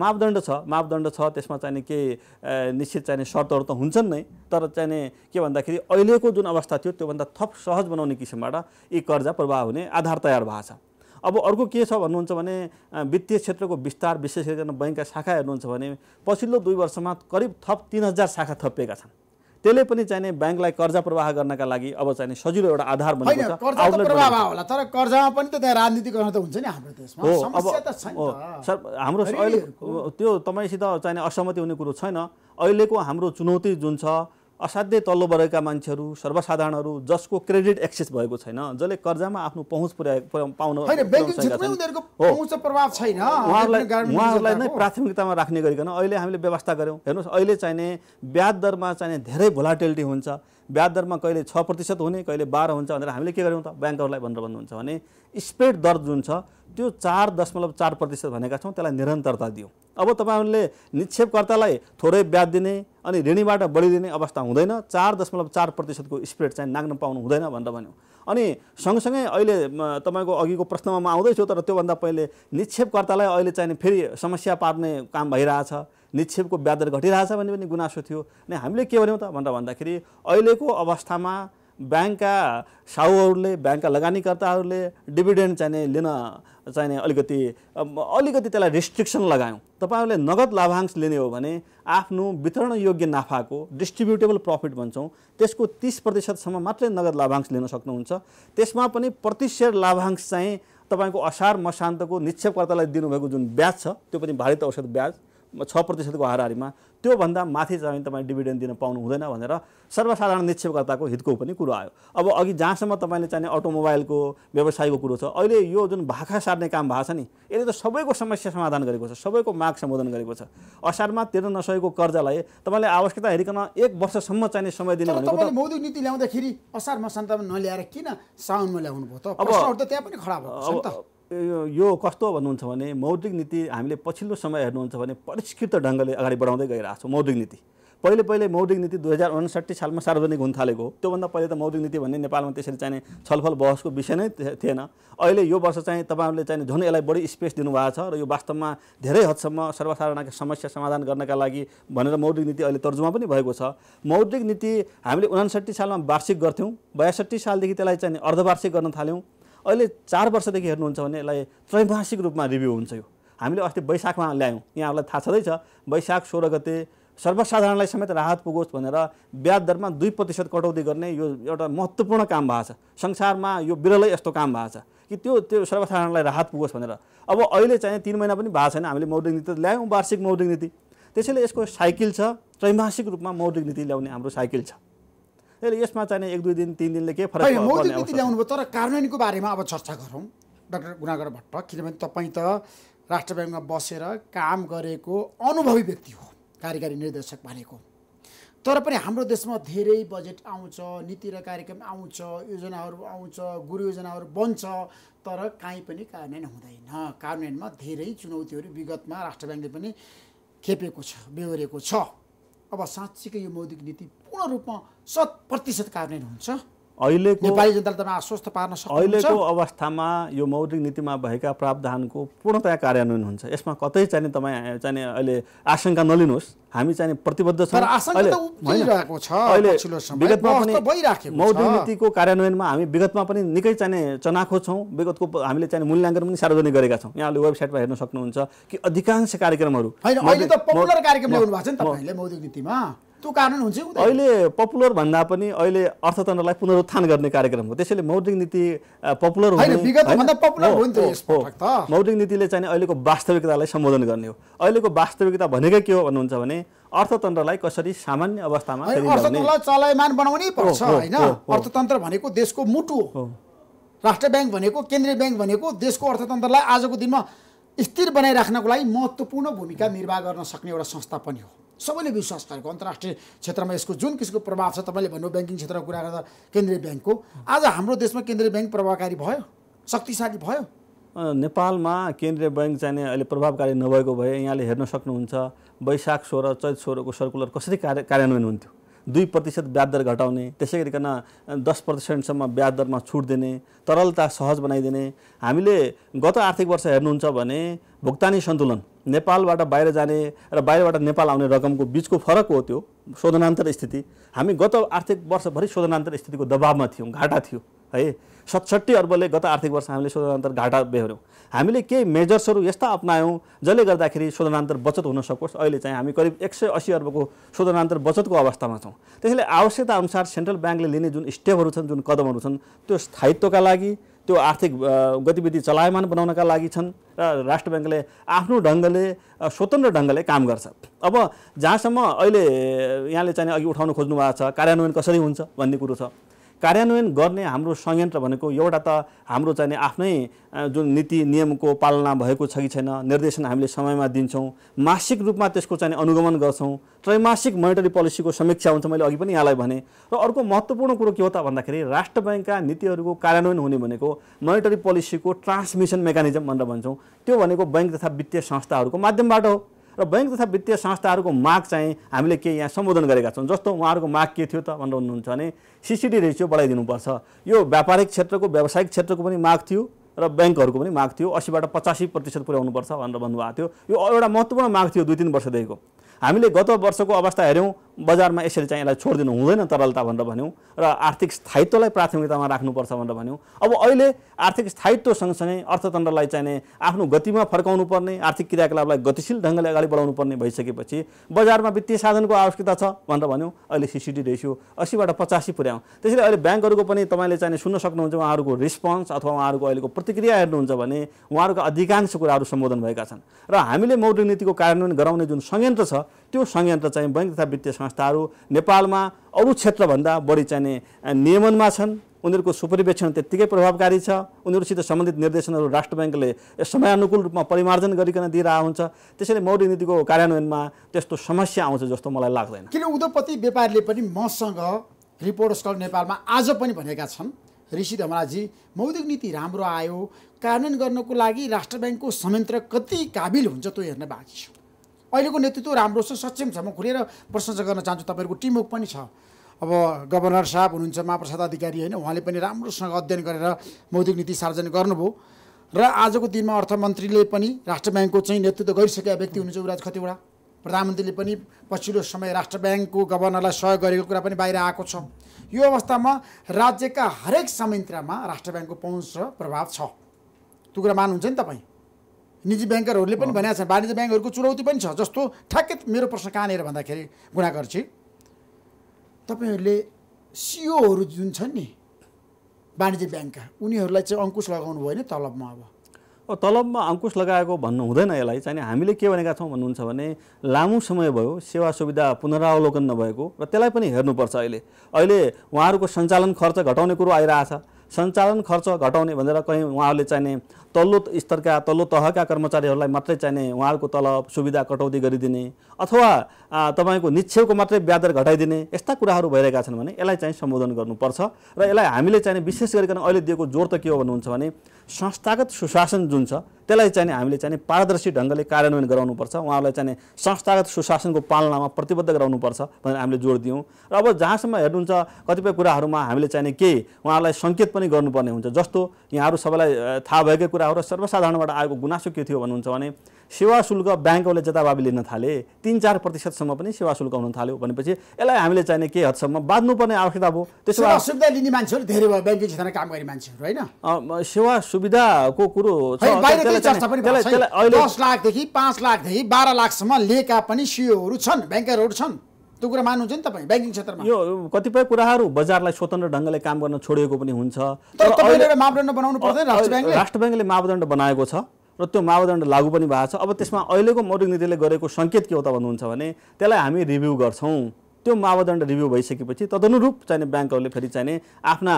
मापदण्ड छ मापदण्ड छ त्यसमा चाहिने केही निश्चित चाहिने शर्तहरू त हुन्छन् नै तर चाहिने के भन्दाखेरि अहिलेको जुन अवस्था थियो त्योभन्दा थप सहज बनाउने किसिमबाट यी कर्जा प्रवाह हुने आधार तयार भएको छ अब अर्को के छ भन्नुहुन्छ भने वित्तीय क्षेत्रको विस्तार विशेष गरिकन बैङ्कका शाखा हेर्नुहुन्छ भने पछिल्लो दुई वर्षमा करिब थप तिन हजार शाखा थपिएका छन् त्यसले पनि चाहिने ब्याङ्कलाई कर्जा प्रवाह गर्नका लागि अब चाहिने सजिलो एउटा आधार बनेको हाम्रो हो सर हाम्रो अहिले त्यो तपाईँसित चाहिने असहमति हुने कुरो छैन अहिलेको हाम्रो चुनौती जुन छ असाध्यै तल्लो वर्गका मान्छेहरू सर्वसाधारणहरू जसको क्रेडिट एक्सेस भएको छैन जसले कर्जामा आफ्नो पहुँच पुर्याएको पाउन उहाँहरूलाई नै प्राथमिकतामा राख्ने गरिकन अहिले हामीले व्यवस्था गऱ्यौँ हेर्नुहोस् अहिले चाहिने ब्याज दरमा चाहिने धेरै भोलाटेलिटी हुन्छ ब्याज दरमा कहिले छ प्रतिशत हुने कहिले बाह्र हुन्छ भनेर हामीले के गर्यौँ त ब्याङ्कहरूलाई भनेर भन्नुहुन्छ भने स्प्रेड दर जुन छ त्यो चार दशमलव चार प्रतिशत भनेका छौँ त्यसलाई निरन्तरता दियौँ अब तपाईँहरूले निक्षेपकर्तालाई थोरै ब्याज दिने अनि ऋणीबाट बढी दिने अवस्था हुँदैन चार दशमलव चार प्रतिशतको स्प्रेड चाहिँ नाग्न पाउनु हुँदैन भनेर भन्यो अनि सँगसँगै अहिले तपाईँको अघिको प्रश्नमा म आउँदैछु तर त्योभन्दा पहिले निक्षेपकर्तालाई अहिले चाहिँ फेरि समस्या पार्ने काम भइरहेछ निक्षेपको ब्याज दर घटिरहेछ भन्ने पनि गुनासो थियो अनि हामीले के भन्यौँ त भनेर भन्दाखेरि अहिलेको अवस्थामा ब्याङ्कका साहुहरूले ब्याङ्कका लगानीकर्ताहरूले डिभिडेन्ड चाहिने लिन चाहिने अलिकति अलिकति त्यसलाई रेस्ट्रिक्सन लगायौँ तपाईँहरूले नगद लाभांश लिने हो भने आफ्नो वितरण योग्य नाफाको डिस्ट्रिब्युटेबल प्रफिट भन्छौँ त्यसको तिस प्रतिशतसम्म मात्रै नगद लाभांश लिन सक्नुहुन्छ त्यसमा पनि प्रतिशेयर लाभांश चाहिँ तपाईँको असार मसान्तको निक्षेपकर्तालाई दिनुभएको जुन ब्याज छ त्यो पनि भारित औषध ब्याज छ प्रतिशतको हाराहारीमा त्योभन्दा माथि चाहिँ तपाईँ डिभिडेन्ड दिन पाउनु हुँदैन भनेर सर्वसाधारण निक्षेपकर्ताको हितको पनि कुरो आयो अब अघि जहाँसम्म तपाईँले चाहिने अटोमोबाइलको व्यवसायको कुरो छ अहिले यो जुन भाखा सार्ने काम भएको छ नि यसले त सबैको समस्या समाधान गरेको छ सबैको माग सम्बोधन गरेको छ असारमा तिर्न नसकेको कर्जालाई तपाईँले आवश्यकता हेरिकन एक वर्षसम्म चाहिने समय दिने भनेको मौद्रिक नीति ल्याउँदाखेरि असारमा सन्तान नल्याएर किन साउनमा ल्याउनु भयो त त्यहाँ पनि खराब भयो यो कस्तो भन्नुहुन्छ भने मौद्रिक नीति हामीले पछिल्लो समय हेर्नुहुन्छ भने परिष्कृत ढङ्गले अगाडि बढाउँदै गइरहेको छौँ मौद्रिक नीति पहिले पहिले मौद्रिक नीति दुई हजार उनासठी सालमा सार्वजनिक हुन थालेको हो त्योभन्दा पहिले त मौद्रिक नीति भन्ने नेपालमा त्यसरी चाहिने छलफल बहसको विषय नै थिएन अहिले यो वर्ष चाहिँ तपाईँहरूले चाहिँ झन् यसलाई बढी स्पेस दिनुभएको छ र यो वास्तवमा धेरै हदसम्म सर्वसाधारणका समस्या समाधान गर्नका लागि भनेर मौद्रिक नीति अहिले तर्जुमा पनि भएको छ मौद्रिक नीति हामीले उनासठी सालमा वार्षिक गर्थ्यौँ बयासठी सालदेखि त्यसलाई चाहिँ अर्धवार्षिक गर्न थाल्यौँ अहिले चार वर्षदेखि हेर्नुहुन्छ भने यसलाई त्रैमासिक रूपमा रिभ्यू हुन्छ यो हामीले अस्ति वैशाखमा ल्यायौँ यहाँहरूलाई थाहा छँदैछ वैशाख सोह्र गते सर्वसाधारणलाई समेत राहत पुगोस् भनेर ब्याज दरमा दुई प्रतिशत कटौती गर्ने यो एउटा महत्त्वपूर्ण काम भएको छ संसारमा यो बिरलै यस्तो काम भएको छ कि त्यो त्यो सर्वसाधारणलाई राहत पुगोस् भनेर अब अहिले चाहिँ तिन महिना पनि भएको छैन हामीले मौद्रिक नीति त ल्यायौँ वार्षिक मौद्रिक नीति त्यसैले यसको साइकल छ त्रैमासिक रूपमा मौद्रिक नीति ल्याउने हाम्रो साइकल छ त्यसले यसमा चाहिँ एक दुई दिन तिन दिनले के फरक मौलिक नीति भयो तर कार्यान्वयनको बारेमा अब चर्चा गरौँ डाक्टर गुणागर भट्ट किनभने तपाईँ त राष्ट्र ब्याङ्कमा बसेर काम गरेको अनुभवी व्यक्ति हो कार्यकारी निर्देशक भनेको तर पनि हाम्रो देशमा धेरै बजेट आउँछ नीति र कार्यक्रम आउँछ योजनाहरू आउँछ गुरु योजनाहरू बन्छ तर काहीँ पनि कार्यान्वयन हुँदैन कार्यान्वयनमा धेरै चुनौतीहरू विगतमा राष्ट्र ब्याङ्कले पनि खेपेको छ बेहोरेको छ अब साँच्चीकै यो मौद्रिक नीति पूर्ण रूपमा शत प्रतिशत कार्यान्वयन हुन्छ अहिलेको नेपाली जनतालाई आश्वस्त पार्न सक्छ अहिलेको अवस्थामा यो मौद्रिक नीतिमा भएका प्रावधानको पूर्णतया कार्यान्वयन हुन्छ यसमा कतै चाहिँ तपाईँ चाहिँ अहिले आशंका नलिनुहोस् हामी चाहिँ प्रतिबद्ध छौँ विगतमा मौद्रिक नीतिको कार्यान्वयनमा हामी विगतमा पनि निकै चाहिँ चनाखो छौँ विगतको हामीले चाहिँ मूल्याङ्कन पनि सार्वजनिक गरेका छौँ यहाँले वेबसाइटमा हेर्न सक्नुहुन्छ कि अधिकांश कार्यक्रमहरू त्यो कारण हुन्छ अहिले पपुलर भन्दा पनि अहिले अर्थतन्त्रलाई पुनरुत्थान गर्ने कार्यक्रम हो त्यसैले मौद्रिक नीति पपुलर मौद्रिक नीतिले चाहिँ अहिलेको वास्तविकतालाई सम्बोधन गर्ने हो अहिलेको वास्तविकता भनेकै के हो भन्नुहुन्छ भने अर्थतन्त्रलाई कसरी सामान्य अवस्थामा चलायमान बनाउनै पर्छ होइन अर्थतन्त्र भनेको देशको मुटु हो राष्ट्र ब्याङ्क भनेको केन्द्रीय ब्याङ्क भनेको देशको अर्थतन्त्रलाई आजको दिनमा स्थिर बनाइराख्नको लागि महत्त्वपूर्ण भूमिका निर्वाह गर्न सक्ने एउटा संस्था पनि हो सबैले विश्वास गरेको अन्तर्राष्ट्रिय क्षेत्रमा यसको जुन किसिमको प्रभाव छ तपाईँले भन्नु ब्याङ्किङ क्षेत्रको कुरा गर्दा केन्द्रीय ब्याङ्कको आज हाम्रो देशमा केन्द्रीय ब्याङ्क प्रभावकारी भयो शक्तिशाली भयो नेपालमा केन्द्रीय ब्याङ्क चाहिँ अहिले प्रभावकारी नभएको भए यहाँले हेर्न सक्नुहुन्छ वैशाख सोह्र चैत सोह्रको सर्कुलर कसरी कार्य कार्यान्वयन हुन्थ्यो दुई प्रतिशत ब्याज दर घटाउने त्यसै गरिकन दस प्रतिशतसम्म ब्याज दरमा छुट दिने तरलता सहज बनाइदिने हामीले गत आर्थिक वर्ष हेर्नुहुन्छ भने भुक्तानी सन्तुलन नेपालबाट बाहिर जाने र बाहिरबाट नेपाल आउने रकमको बिचको फरक हो त्यो शोधनान्तर स्थिति हामी गत आर्थिक वर्षभरि शोधनान्तर स्थितिको दबावमा थियौँ घाटा थियो है सतसट्ठी अर्बले गत आर्थिक वर्ष हामीले शोधनान्तर घाटा बेहोऱ्यौँ हामीले केही मेजर्सहरू यस्ता अप्नायौँ जसले गर्दाखेरि शोधनान्तर बचत हुन सकोस् अहिले चाहिँ हामी करिब एक सय अस्सी अर्बको शोधनान्तर बचतको अवस्थामा छौँ त्यसैले आवश्यकताअनुसार सेन्ट्रल ब्याङ्कले लिने जुन स्टेपहरू छन् जुन कदमहरू छन् त्यो स्थायित्वका लागि त्यो आर्थिक गतिविधि चलायमान बनाउनका लागि छन् र राष्ट्र ब्याङ्कले आफ्नो ढङ्गले स्वतन्त्र ढङ्गले काम गर्छ अब जहाँसम्म अहिले यहाँले चाहिँ अघि उठाउनु खोज्नु भएको छ कार्यान्वयन कसरी हुन्छ भन्ने कुरो छ कार्यान्वयन गर्ने हाम्रो संयन्त्र भनेको एउटा त हाम्रो चाहिने आफ्नै जुन नीति नियमको पालना भएको छ कि छैन निर्देशन हामीले समयमा दिन्छौँ मासिक रूपमा त्यसको चाहिँ अनुगमन गर्छौँ त्रैमासिक मोनिटरी पोलिसीको समीक्षा हुन्छ मैले अघि पनि यहाँलाई भने र अर्को महत्त्वपूर्ण कुरो के हो त भन्दाखेरि राष्ट्र ब्याङ्कका नीतिहरूको कार्यान्वयन हुने भनेको मोनिटरी पोलिसीको ट्रान्समिसन मेकानिजम भनेर भन्छौँ त्यो भनेको ब्याङ्क तथा वित्तीय संस्थाहरूको माध्यमबाट हो र बैङ्क तथा वित्तीय संस्थाहरूको माग चाहिँ हामीले के यहाँ सम्बोधन गरेका छौँ जस्तो उहाँहरूको माग के थियो त भनेर भन्नुहुन्छ भने सिसिडी रेसियो बढाइदिनुपर्छ यो व्यापारिक क्षेत्रको व्यावसायिक क्षेत्रको पनि माग थियो र ब्याङ्कहरूको पनि माग थियो असीबाट पचासी प्रतिशत पुर्याउनुपर्छ भनेर भन्नुभएको थियो यो एउटा महत्त्वपूर्ण माग थियो दुई तिन वर्षदेखिको हामीले गत वर्षको अवस्था हेऱ्यौँ बजारमा यसरी चाहिँ यसलाई छोडिदिनु हुँदैन तरलता भनेर भन्यौँ र आर्थिक स्थायित्वलाई प्राथमिकतामा राख्नुपर्छ भनेर भन्यौँ अब अहिले आर्थिक स्थायित्व सँगसँगै अर्थतन्त्रलाई चाहिने आफ्नो गतिमा फर्काउनु पर्ने आर्थिक क्रियाकलापलाई गतिशील ढङ्गले अगाडि बढाउनु पर्ने भइसकेपछि बजारमा वित्तीय साधनको आवश्यकता छ भनेर भन्यौँ अहिले सिसिडी रेसियो अस्सीबाट पचासी पुर्याउँ त्यसैले अहिले ब्याङ्कहरूको पनि तपाईँले चाहिने सुन्न सक्नुहुन्छ उहाँहरूको रिस्पोन्स अथवा उहाँहरूको अहिलेको प्रतिक्रिया हेर्नुहुन्छ भने उहाँहरूको अधिकांश कुराहरू सम्बोधन भएका छन् र हामीले मौद्रिक नीतिको कार्यान्वयन गराउने जुन संयन्त्र छ त्यो संयन्त्र चाहिँ बैङ्क तथा वित्तीय संस्थाहरू नेपालमा अरू क्षेत्रभन्दा बढी चाहिने नियमनमा छन् उनीहरूको सुपरिवेक्षण त्यत्तिकै प्रभावकारी छ उनीहरूसित सम्बन्धित निर्देशनहरू राष्ट्र ब्याङ्कले समयानुकूल रूपमा परिमार्जन गरिकन दिइरहेको हुन्छ त्यसैले मौरी नीतिको कार्यान्वयनमा त्यस्तो समस्या आउँछ जस्तो मलाई लाग्दैन किन उद्योगपति व्यापारीले पनि मसँग रिपोर्ट क्लब नेपालमा आज पनि भनेका छन् ऋषि धमलाजी मौद्रिक नीति राम्रो आयो कार्यान्वयन गर्नको लागि राष्ट्र ब्याङ्कको संयन्त्र कति काबिल हुन्छ त्यो हेर्न बाँकी छ अहिलेको नेतृत्व राम्रो छ सक्षम छ म खुलेर प्रशंसा गर्न चाहन्छु तपाईँहरूको टिमवर्क पनि छ अब गभर्नर साहब हुनुहुन्छ महाप्रसाद अधिकारी होइन उहाँले पनि राम्रोसँग अध्ययन गरेर मौद्रिक नीति सार्वजनिक गर्नुभयो र आजको दिनमा अर्थमन्त्रीले पनि राष्ट्र ब्याङ्कको चाहिँ नेतृत्व गरिसकेका व्यक्ति हुनुहुन्छ युवराज खतिवडा प्रधानमन्त्रीले पनि पछिल्लो समय राष्ट्र ब्याङ्कको गभर्नरलाई सहयोग गरेको कुरा पनि बाहिर आएको छ यो अवस्थामा राज्यका हरेक संयन्त्रमा राष्ट्र ब्याङ्कको पहुँच र प्रभाव छ त्यो कुरा मान्नुहुन्छ नि तपाईँ निजी ब्याङ्करहरूले पनि भनेका छन् वाणिज्य ब्याङ्कहरूको चुनौती पनि छ जस्तो ठ्याक्कै मेरो प्रश्न कहाँनिर भन्दाखेरि गुणा गर्छु तपाईँहरूले सिओहरू जुन छन् नि वाणिज्य ब्याङ्कका उनीहरूलाई चाहिँ अङ्कुश लगाउनु भयो नि तलबमा अब तलबमा अङ्कुश लगाएको भन्नु हुँदैन यसलाई चाहिँ हामीले के भनेका छौँ भन्नुहुन्छ भने लामो समय भयो सेवा सुविधा पुनरावलोकन नभएको र त्यसलाई पनि हेर्नुपर्छ अहिले अहिले उहाँहरूको सञ्चालन खर्च घटाउने कुरो आइरहेछ सञ्चालन खर्च घटाउने भनेर कहीँ उहाँहरूले चाहिने तल्लो स्तरका तल्लो तहका कर्मचारीहरूलाई मात्रै चाहिने उहाँहरूको तलब सुविधा कटौती गरिदिने अथवा तपाईँको निक्षेपको मात्रै ब्याजदर घटाइदिने यस्ता कुराहरू भइरहेका छन् भने यसलाई चाहिँ सम्बोधन गर्नुपर्छ र यसलाई हामीले चाहिने विशेष गरिकन अहिले दिएको जोर त के हो भन्नुहुन्छ भने संस्थागत सुशासन जुन छ त्यसलाई चाहिँ हामीले चाहिने पारदर्शी ढङ्गले कार्यान्वयन गराउनुपर्छ उहाँहरूलाई चाहिने संस्थागत सुशासनको पालनामा प्रतिबद्ध गराउनुपर्छ भनेर हामीले जोड दियौँ र अब जहाँसम्म हेर्नुहुन्छ कतिपय कुराहरूमा हामीले चाहिने केही उहाँहरूलाई सङ्केत पनि गर्नुपर्ने हुन्छ जस्तो यहाँहरू सबैलाई थाहा भएकै कुरा हो र सर्वसाधारणबाट आएको गुनासो के थियो भन्नुहुन्छ भने सेवा शुल्क ब्याङ्कहरूले जताभावी लिन थाले तिन चार प्रतिशतसम्म पनि सेवा शुल्क हुन थाल्यो भनेपछि यसलाई हामीले चाहिने केही हदसम्म बाँध्नुपर्ने आवश्यकता भयो त्यसो भए सुविधा लिने मान्छेहरू धेरै भयो ब्याङ्किङ क्षेत्रमा काम गर्ने मान्छेहरू होइन सेवा सुविधाको कुरो लाखदेखि पाँच लाखदेखि बाह्र लाखसम्म लिएका पनि सिओहरू छन् ब्याङ्करहरू छन् त्यो कुरा मान्नुहुन्छ नि तपाईँ ब्याङ्किङ क्षेत्रमा यो कतिपय कुराहरू बजारलाई स्वतन्त्र ढङ्गले काम गर्न छोडिएको पनि हुन्छ मापदण्ड बनाउनु पर्दैन राष्ट्र ब्याङ्कले मापदण्ड बनाएको छ र त्यो मापदण्ड लागू पनि भएको छ अब त्यसमा अहिलेको मौलिक नीतिले गरेको सङ्केत के हो त भन्नुहुन्छ भने त्यसलाई हामी रिभ्यू गर्छौँ त्यो मापदण्ड रिभ्यू भइसकेपछि तदनुरूप चाहिने ब्याङ्कहरूले फेरि चाहिने आफ्ना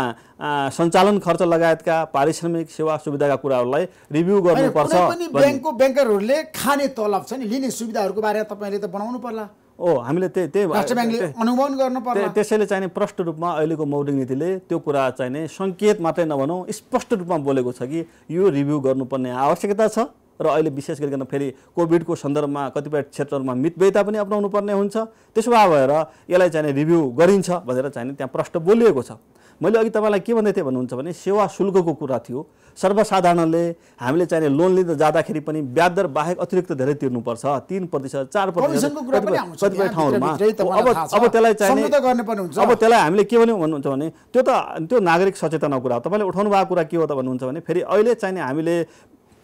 सञ्चालन खर्च लगायतका पारिश्रमिक सेवा सुविधाका कुराहरूलाई रिभ्यू गर्नुपर्छ ब्याङ्कको ब्याङ्करहरूले खाने तलब छ नि लिने सुविधाहरूको बारेमा तपाईँले त बनाउनु पर्ला ओ हामीले त्यही त्यही अनुमान गर्नु त्यसैले चाहिँ प्रष्ट रूपमा अहिलेको मौद्रिक नीतिले त्यो कुरा चाहिने सङ्केत मात्रै नभनौँ स्पष्ट रूपमा बोलेको छ कि यो रिभ्यू गर्नुपर्ने आवश्यकता छ र अहिले विशेष गरिकन फेरि कोभिडको सन्दर्भमा कतिपय क्षेत्रहरूमा मितव्ययता पनि अप्नाउनु पर्ने हुन्छ त्यसो भए भएर यसलाई चाहिने रिभ्यू गरिन्छ भनेर चाहिने त्यहाँ प्रश्न बोलिएको छ मैले अघि तपाईँलाई के भन्दै थिएँ भन्नुहुन्छ भने सेवा शुल्कको कुरा थियो सर्वसाधारणले हामीले चाहिने लोन लिँदा जाँदाखेरि पनि ब्याज दर बाहेक अतिरिक्त धेरै तिर्नुपर्छ तिन प्रतिशत चार प्रतिशत कतिपय ठाउँहरूमा अब अब त्यसलाई चाहिने अब त्यसलाई हामीले के भन्यौँ भन्नुहुन्छ भने त्यो त त्यो नागरिक सचेतना कुरा हो तपाईँले उठाउनु भएको कुरा के हो त भन्नुहुन्छ भने फेरि अहिले चाहिने हामीले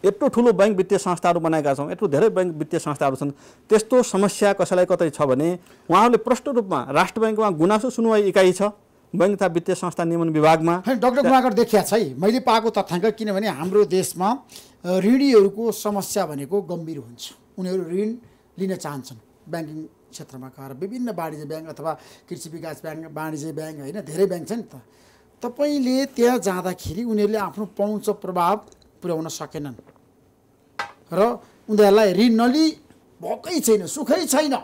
यत्रो ठुलो ब्याङ्क वित्तीय संस्थाहरू बनाएका छौँ यत्रो धेरै ब्याङ्क वित्तीय संस्थाहरू छन् त्यस्तो समस्या कसैलाई कतै छ भने उहाँहरूले प्रष्ट रूपमा राष्ट्र ब्याङ्कमा गुनासो सुनवाई इकाइ छ ब्याङ्क तथा वित्तीय संस्था नियमन विभागमा होइन डक्टर गुवाकर देखिया छ है मैले पाएको तथ्याङ्क किनभने हाम्रो देशमा ऋणीहरूको समस्या भनेको गम्भीर हुन्छ उनीहरू ऋण लिन चाहन्छन् ब्याङ्किङ क्षेत्रमा गएर विभिन्न वाणिज्य ब्याङ्क अथवा कृषि विकास ब्याङ्क वाणिज्य ब्याङ्क होइन धेरै ब्याङ्क छ नि त तपाईँले त्यहाँ जाँदाखेरि उनीहरूले आफ्नो पहुँच प्रभाव पुर्याउन सकेनन् र उनीहरूलाई ऋण नलिई भएकै छैन सुखै छैन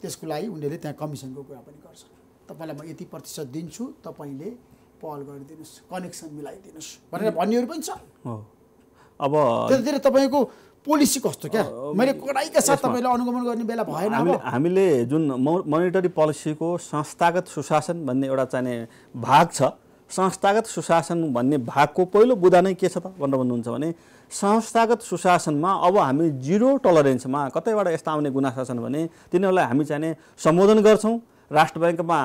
त्यसको लागि उनीहरूले त्यहाँ कमिसनको कुरा पनि गर्छ तपाईँलाई म यति प्रतिशत दिन्छु तपाईँले पहल गरिदिनुहोस् कनेक्सन मिलाइदिनुहोस् भनेर भन्नेहरू पनि छ अब त्यतातिर तपाईँको पोलिसी कस्तो क्या मैले कडाइका साथ तपाईँले अनुगमन गर्ने बेला भएन हामीले जुन मोनिटरी पोलिसीको संस्थागत सुशासन भन्ने एउटा चाहिने भाग छ संस्थागत सुशासन भन्ने भागको पहिलो बुधा नै के छ त भनेर भन्नुहुन्छ भने संस्थागत सुशासनमा अब हामी जिरो टलरेन्समा कतैबाट यस्ता आउने गुनासा छन् भने तिनीहरूलाई हामी चाहिने सम्बोधन गर्छौँ राष्ट्र ब्याङ्कमा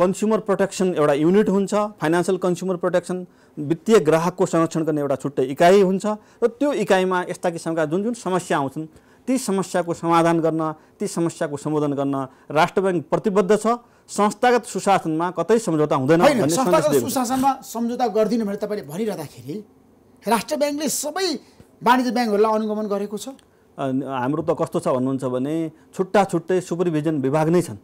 कन्ज्युमर प्रोटेक्सन एउटा युनिट हुन्छ फाइनेन्सियल कन्ज्युमर प्रोटेक्सन वित्तीय ग्राहकको संरक्षण गर्ने एउटा छुट्टै इकाइ हुन्छ र त्यो इकाइमा यस्ता किसिमका जुन जुन समस्या आउँछन् ती समस्याको समाधान गर्न ती समस्याको सम्बोधन गर्न राष्ट्र ब्याङ्क प्रतिबद्ध छ संस्थागत सुशासनमा कतै सम्झौता हुँदैन संस्थागत सुशासनमा सम्झौता गरिदिनु भनेर तपाईँले भनिरहँदाखेरि राष्ट्र ब्याङ्कले सबै वाणिज्य ब्याङ्कहरूलाई अनुगमन गरेको छ हाम्रो त कस्तो छ भन्नुहुन्छ भने छुट्टा छुट्टै सुपरभिजन विभाग नै छन्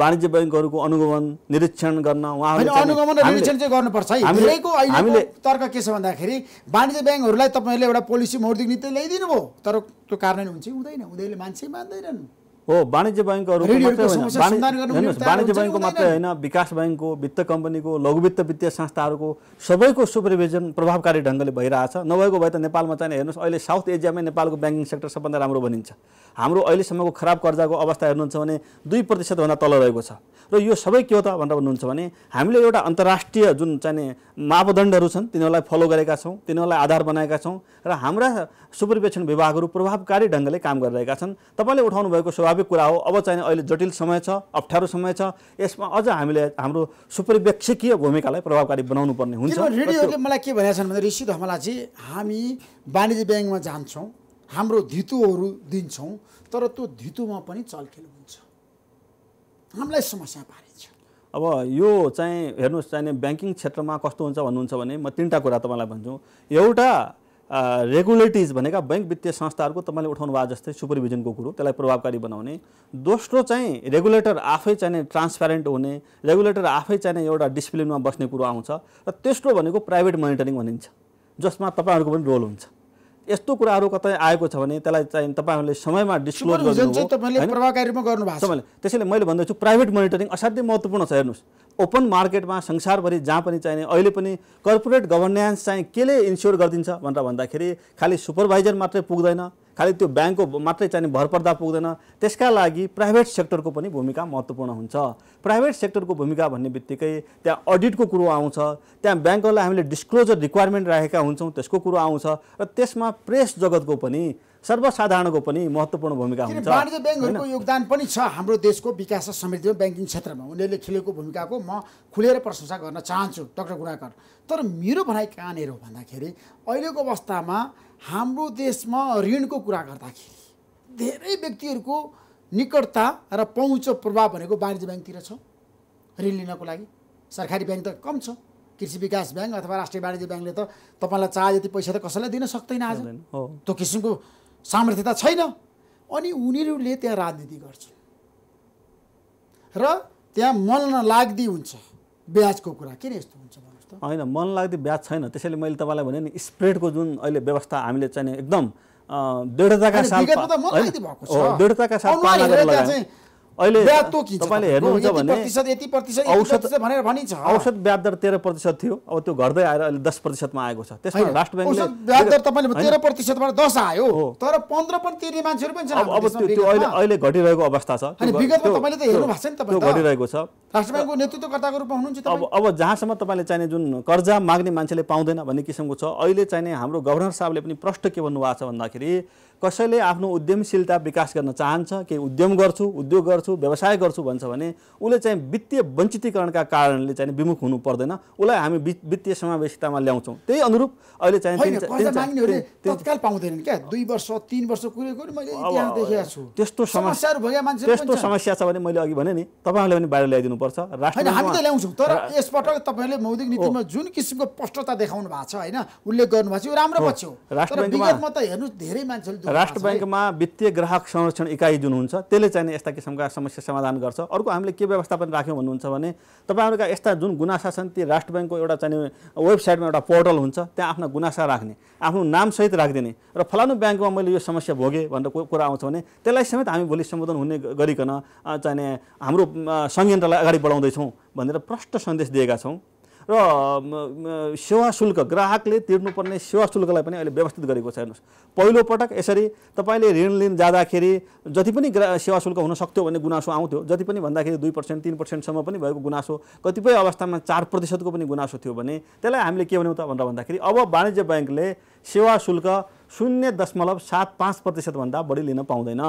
वाणिज्य ब्याङ्कहरूको अनुगमन निरीक्षण गर्न अनुगमन निरीक्षण चाहिँ गर्नुपर्छ है तर्क के छ भन्दाखेरि वाणिज्य ब्याङ्कहरूलाई तपाईँहरूले एउटा पोलिसी मौद्रिक नीति ल्याइदिनु भयो तर त्यो कारण हुन्छ हुँदैन उनीहरूले मान्छे मान्दैनन् हो वाणिज्य ब्याङ्कहरू वाणिज्य ब्याङ्कको मात्रै होइन विकास ब्याङ्कको वित्त कम्पनीको लघु वित्त वित्तीय संस्थाहरूको सबैको सुपरिभिजन प्रभावकारी ढङ्गले भइरहेछ नभएको भए त नेपालमा चाहिँ हेर्नुहोस् अहिले साउथ एजियामै नेपालको ब्याङ्किङ सेक्टर सबभन्दा राम्रो भनिन्छ हाम्रो अहिलेसम्मको खराब कर्जाको अवस्था हेर्नुहुन्छ भने दुई प्रतिशतभन्दा तल रहेको छ र यो सबै के हो त भनेर भन्नुहुन्छ भने हामीले एउटा अन्तर्राष्ट्रिय जुन चाहिँ मापदण्डहरू छन् तिनीहरूलाई फलो गरेका छौँ तिनीहरूलाई आधार बनाएका छौँ र हाम्रा सुपरिवेक्षण विभागहरू प्रभावकारी ढङ्गले काम गरिरहेका छन् तपाईँले उठाउनु भएको स्वाभाविक कुरा हो अब चाहिँ अहिले जटिल समय छ अप्ठ्यारो समय छ यसमा अझ हामीले हाम्रो सुपरिवेक्षकीय भूमिकालाई प्रभावकारी बनाउनु पर्ने हुन्छ रेडियोले मलाई के भनेका छन् भने ऋषि धमलाजी हामी वाणिज्य ब्याङ्कमा जान्छौँ हाम्रो धितुहरू दिन्छौँ तर त्यो धितुमा पनि चलखेल हुन्छ हामीलाई समस्या पारिन्छ अब यो चाहिँ हेर्नुहोस् चाहिने ब्याङ्किङ क्षेत्रमा कस्तो हुन्छ भन्नुहुन्छ भने म तिनवटा कुरा तपाईँलाई भन्छु एउटा रेगुलेटिज भनेका ब्याङ्क वित्तीय संस्थाहरूको तपाईँले उठाउनु भएको जस्तै सुपरभिजनको कुरो त्यसलाई प्रभावकारी बनाउने दोस्रो चाहिँ रेगुलेटर आफै चाहिने ट्रान्सप्यारेन्ट हुने रेगुलेटर आफै चाहिने एउटा डिसिप्लिनमा बस्ने कुरो आउँछ र तेस्रो भनेको प्राइभेट मोनिटरिङ भनिन्छ जसमा तपाईँहरूको पनि रोल हुन्छ यस्तो कुराहरू कतै आएको छ भने त्यसलाई चाहिँ तपाईँहरूले समयमा डिस्क्लोज गर्नु त्यसैले मैले भन्दैछु प्राइभेट मोनिटरिङ असाध्यै महत्त्वपूर्ण छ हेर्नुहोस् ओपन मार्केटमा संसारभरि जहाँ पनि चाहिने अहिले पनि कर्पोरेट गभर्नेन्स चाहिँ केले इन्स्योर गरिदिन्छ भनेर भन्दाखेरि खालि सुपरभाइजर मात्रै पुग्दैन खालि त्यो ब्याङ्कको मात्रै चाहिँ भरपर्दा पुग्दैन त्यसका लागि प्राइभेट सेक्टरको पनि भूमिका महत्त्वपूर्ण हुन्छ प्राइभेट सेक्टरको भूमिका भन्ने बित्तिकै त्यहाँ अडिटको कुरो आउँछ त्यहाँ ब्याङ्कहरूलाई हामीले डिस्क्लोजर रिक्वायरमेन्ट राखेका हुन्छौँ त्यसको कुरो आउँछ र त्यसमा प्रेस जगतको पनि सर्वसाधारणको पनि महत्त्वपूर्ण भूमिका हुन्छ वाणिज्य ब्याङ्कहरूको योगदान पनि छ हाम्रो देशको विकास र समृद्धिमा ब्याङ्किङ क्षेत्रमा उनीहरूले खेलेको भूमिकाको म खुलेर प्रशंसा गर्न चाहन्छु डक्टर गुणाकर तर मेरो भनाइ कहाँनिर हो भन्दाखेरि अहिलेको अवस्थामा हाम्रो देशमा ऋणको कुरा गर्दाखेरि धेरै व्यक्तिहरूको निकटता र पहुँच प्रभाव भनेको वाणिज्य ब्याङ्कतिर छ ऋण लिनको लागि सरकारी ब्याङ्क त कम छ कृषि विकास ब्याङ्क अथवा राष्ट्रिय वाणिज्य ब्याङ्कले त तपाईँलाई चाहे जति पैसा त कसैलाई दिन सक्दैन आज त्यो किसिमको सामर्थ्यता छैन अनि उनीहरूले त्यहाँ राजनीति गर्छ र त्यहाँ मन नलाग्दी हुन्छ ब्याजको कुरा किन यस्तो हुन्छ होइन मन लाग्दी ब्याज छैन त्यसैले मैले तपाईँलाई भने नि स्प्रेडको जुन अहिले व्यवस्था हामीले चाहिँ एकदम दृढताका साथ दृढताका साथ अहिले तपाईँले हेर्नुहुन्छ भने औषध ब्याज दर तेह्र प्रतिशत थियो अब त्यो घट्दै आएर अहिले दस प्रतिशतमा आएको छ त्यसमा राष्ट्र ब्याङ्कले अब अहिले घटिरहेको अवस्था छ घटिरहेको छ अब जहाँसम्म तपाईँले चाहिने जुन कर्जा माग्ने मान्छेले पाउँदैन भन्ने किसिमको छ अहिले चाहिने हाम्रो गभर्नर साहबले पनि प्रष्ट के भन्नुभएको छ भन्दाखेरि कसैले आफ्नो उद्यमशीलता विकास गर्न चाहन्छ केही उद्यम गर्छु उद्योग गर्छु व्यवसाय गर्छु भन्छ भने उसले चाहिँ वित्तीय वञ्चितीकरणका कारणले चाहिँ विमुख हुनु पर्दैन उसलाई हामी वित्तीय समावेशितामा ल्याउँछौँ त्यही अनुरूप अहिले चाहिँ त्यस्तो समस्या त्यस्तो समस्या छ भने मैले अघि भने नि तपाईँहरूले पनि बाहिर ल्याइदिनुपर्छ राष्ट्र हामी त ल्याउँछौँ तर यसपटक तपाईँहरूले मौद्रिक नीतिमा जुन किसिमको स्पष्टता देखाउनु भएको छ होइन उल्लेख गर्नुभएको छ यो राम्रो पक्ष हो राष्ट्र त हेर्नु धेरै मान्छेहरू राष्ट्र ब्याङ्कमा वित्तीय ग्राहक संरक्षण इकाइ जुन हुन्छ त्यसले चाहिँ यस्ता किसिमका समस्या समाधान गर्छ अर्को हामीले के व्यवस्था पनि राख्यौँ भन्नुहुन्छ भने तपाईँहरूका यस्ता जुन गुनासा छन् ती राष्ट्र ब्याङ्कको एउटा चाहिँ वेबसाइटमा एउटा पोर्टल हुन्छ त्यहाँ आफ्नो गुनासा राख्ने आफ्नो नामसहित राखिदिने र फलानु ब्याङ्कमा मैले यो समस्या भोगेँ भनेर कुरा आउँछ भने त्यसलाई समेत हामी भोलि सम्बोधन हुने गरिकन चाहिने हाम्रो संयन्त्रलाई अगाडि बढाउँदैछौँ भनेर प्रष्ट सन्देश दिएका छौँ र सेवा शुल्क ग्राहकले तिर्नुपर्ने सेवा शुल्कलाई पनि अहिले व्यवस्थित गरेको छ हेर्नुहोस् पहिलोपटक यसरी तपाईँले ऋण लिन जाँदाखेरि जति पनि ग्रा सेवा शुल्क हुन सक्थ्यो भन्ने गुनासो आउँथ्यो जति पनि भन्दाखेरि दुई पर्सेन्ट तिन पर्सेन्टसम्म पनि भएको गुनासो कतिपय अवस्थामा चार प्रतिशतको पनि गुनासो थियो भने त्यसलाई हामीले के भन्यौँ त भनेर भन्दाखेरि अब वाणिज्य ब्याङ्कले सेवा शुल्क शून्य दशमलव सात पाँच प्रतिशतभन्दा बढी लिन पाउँदैन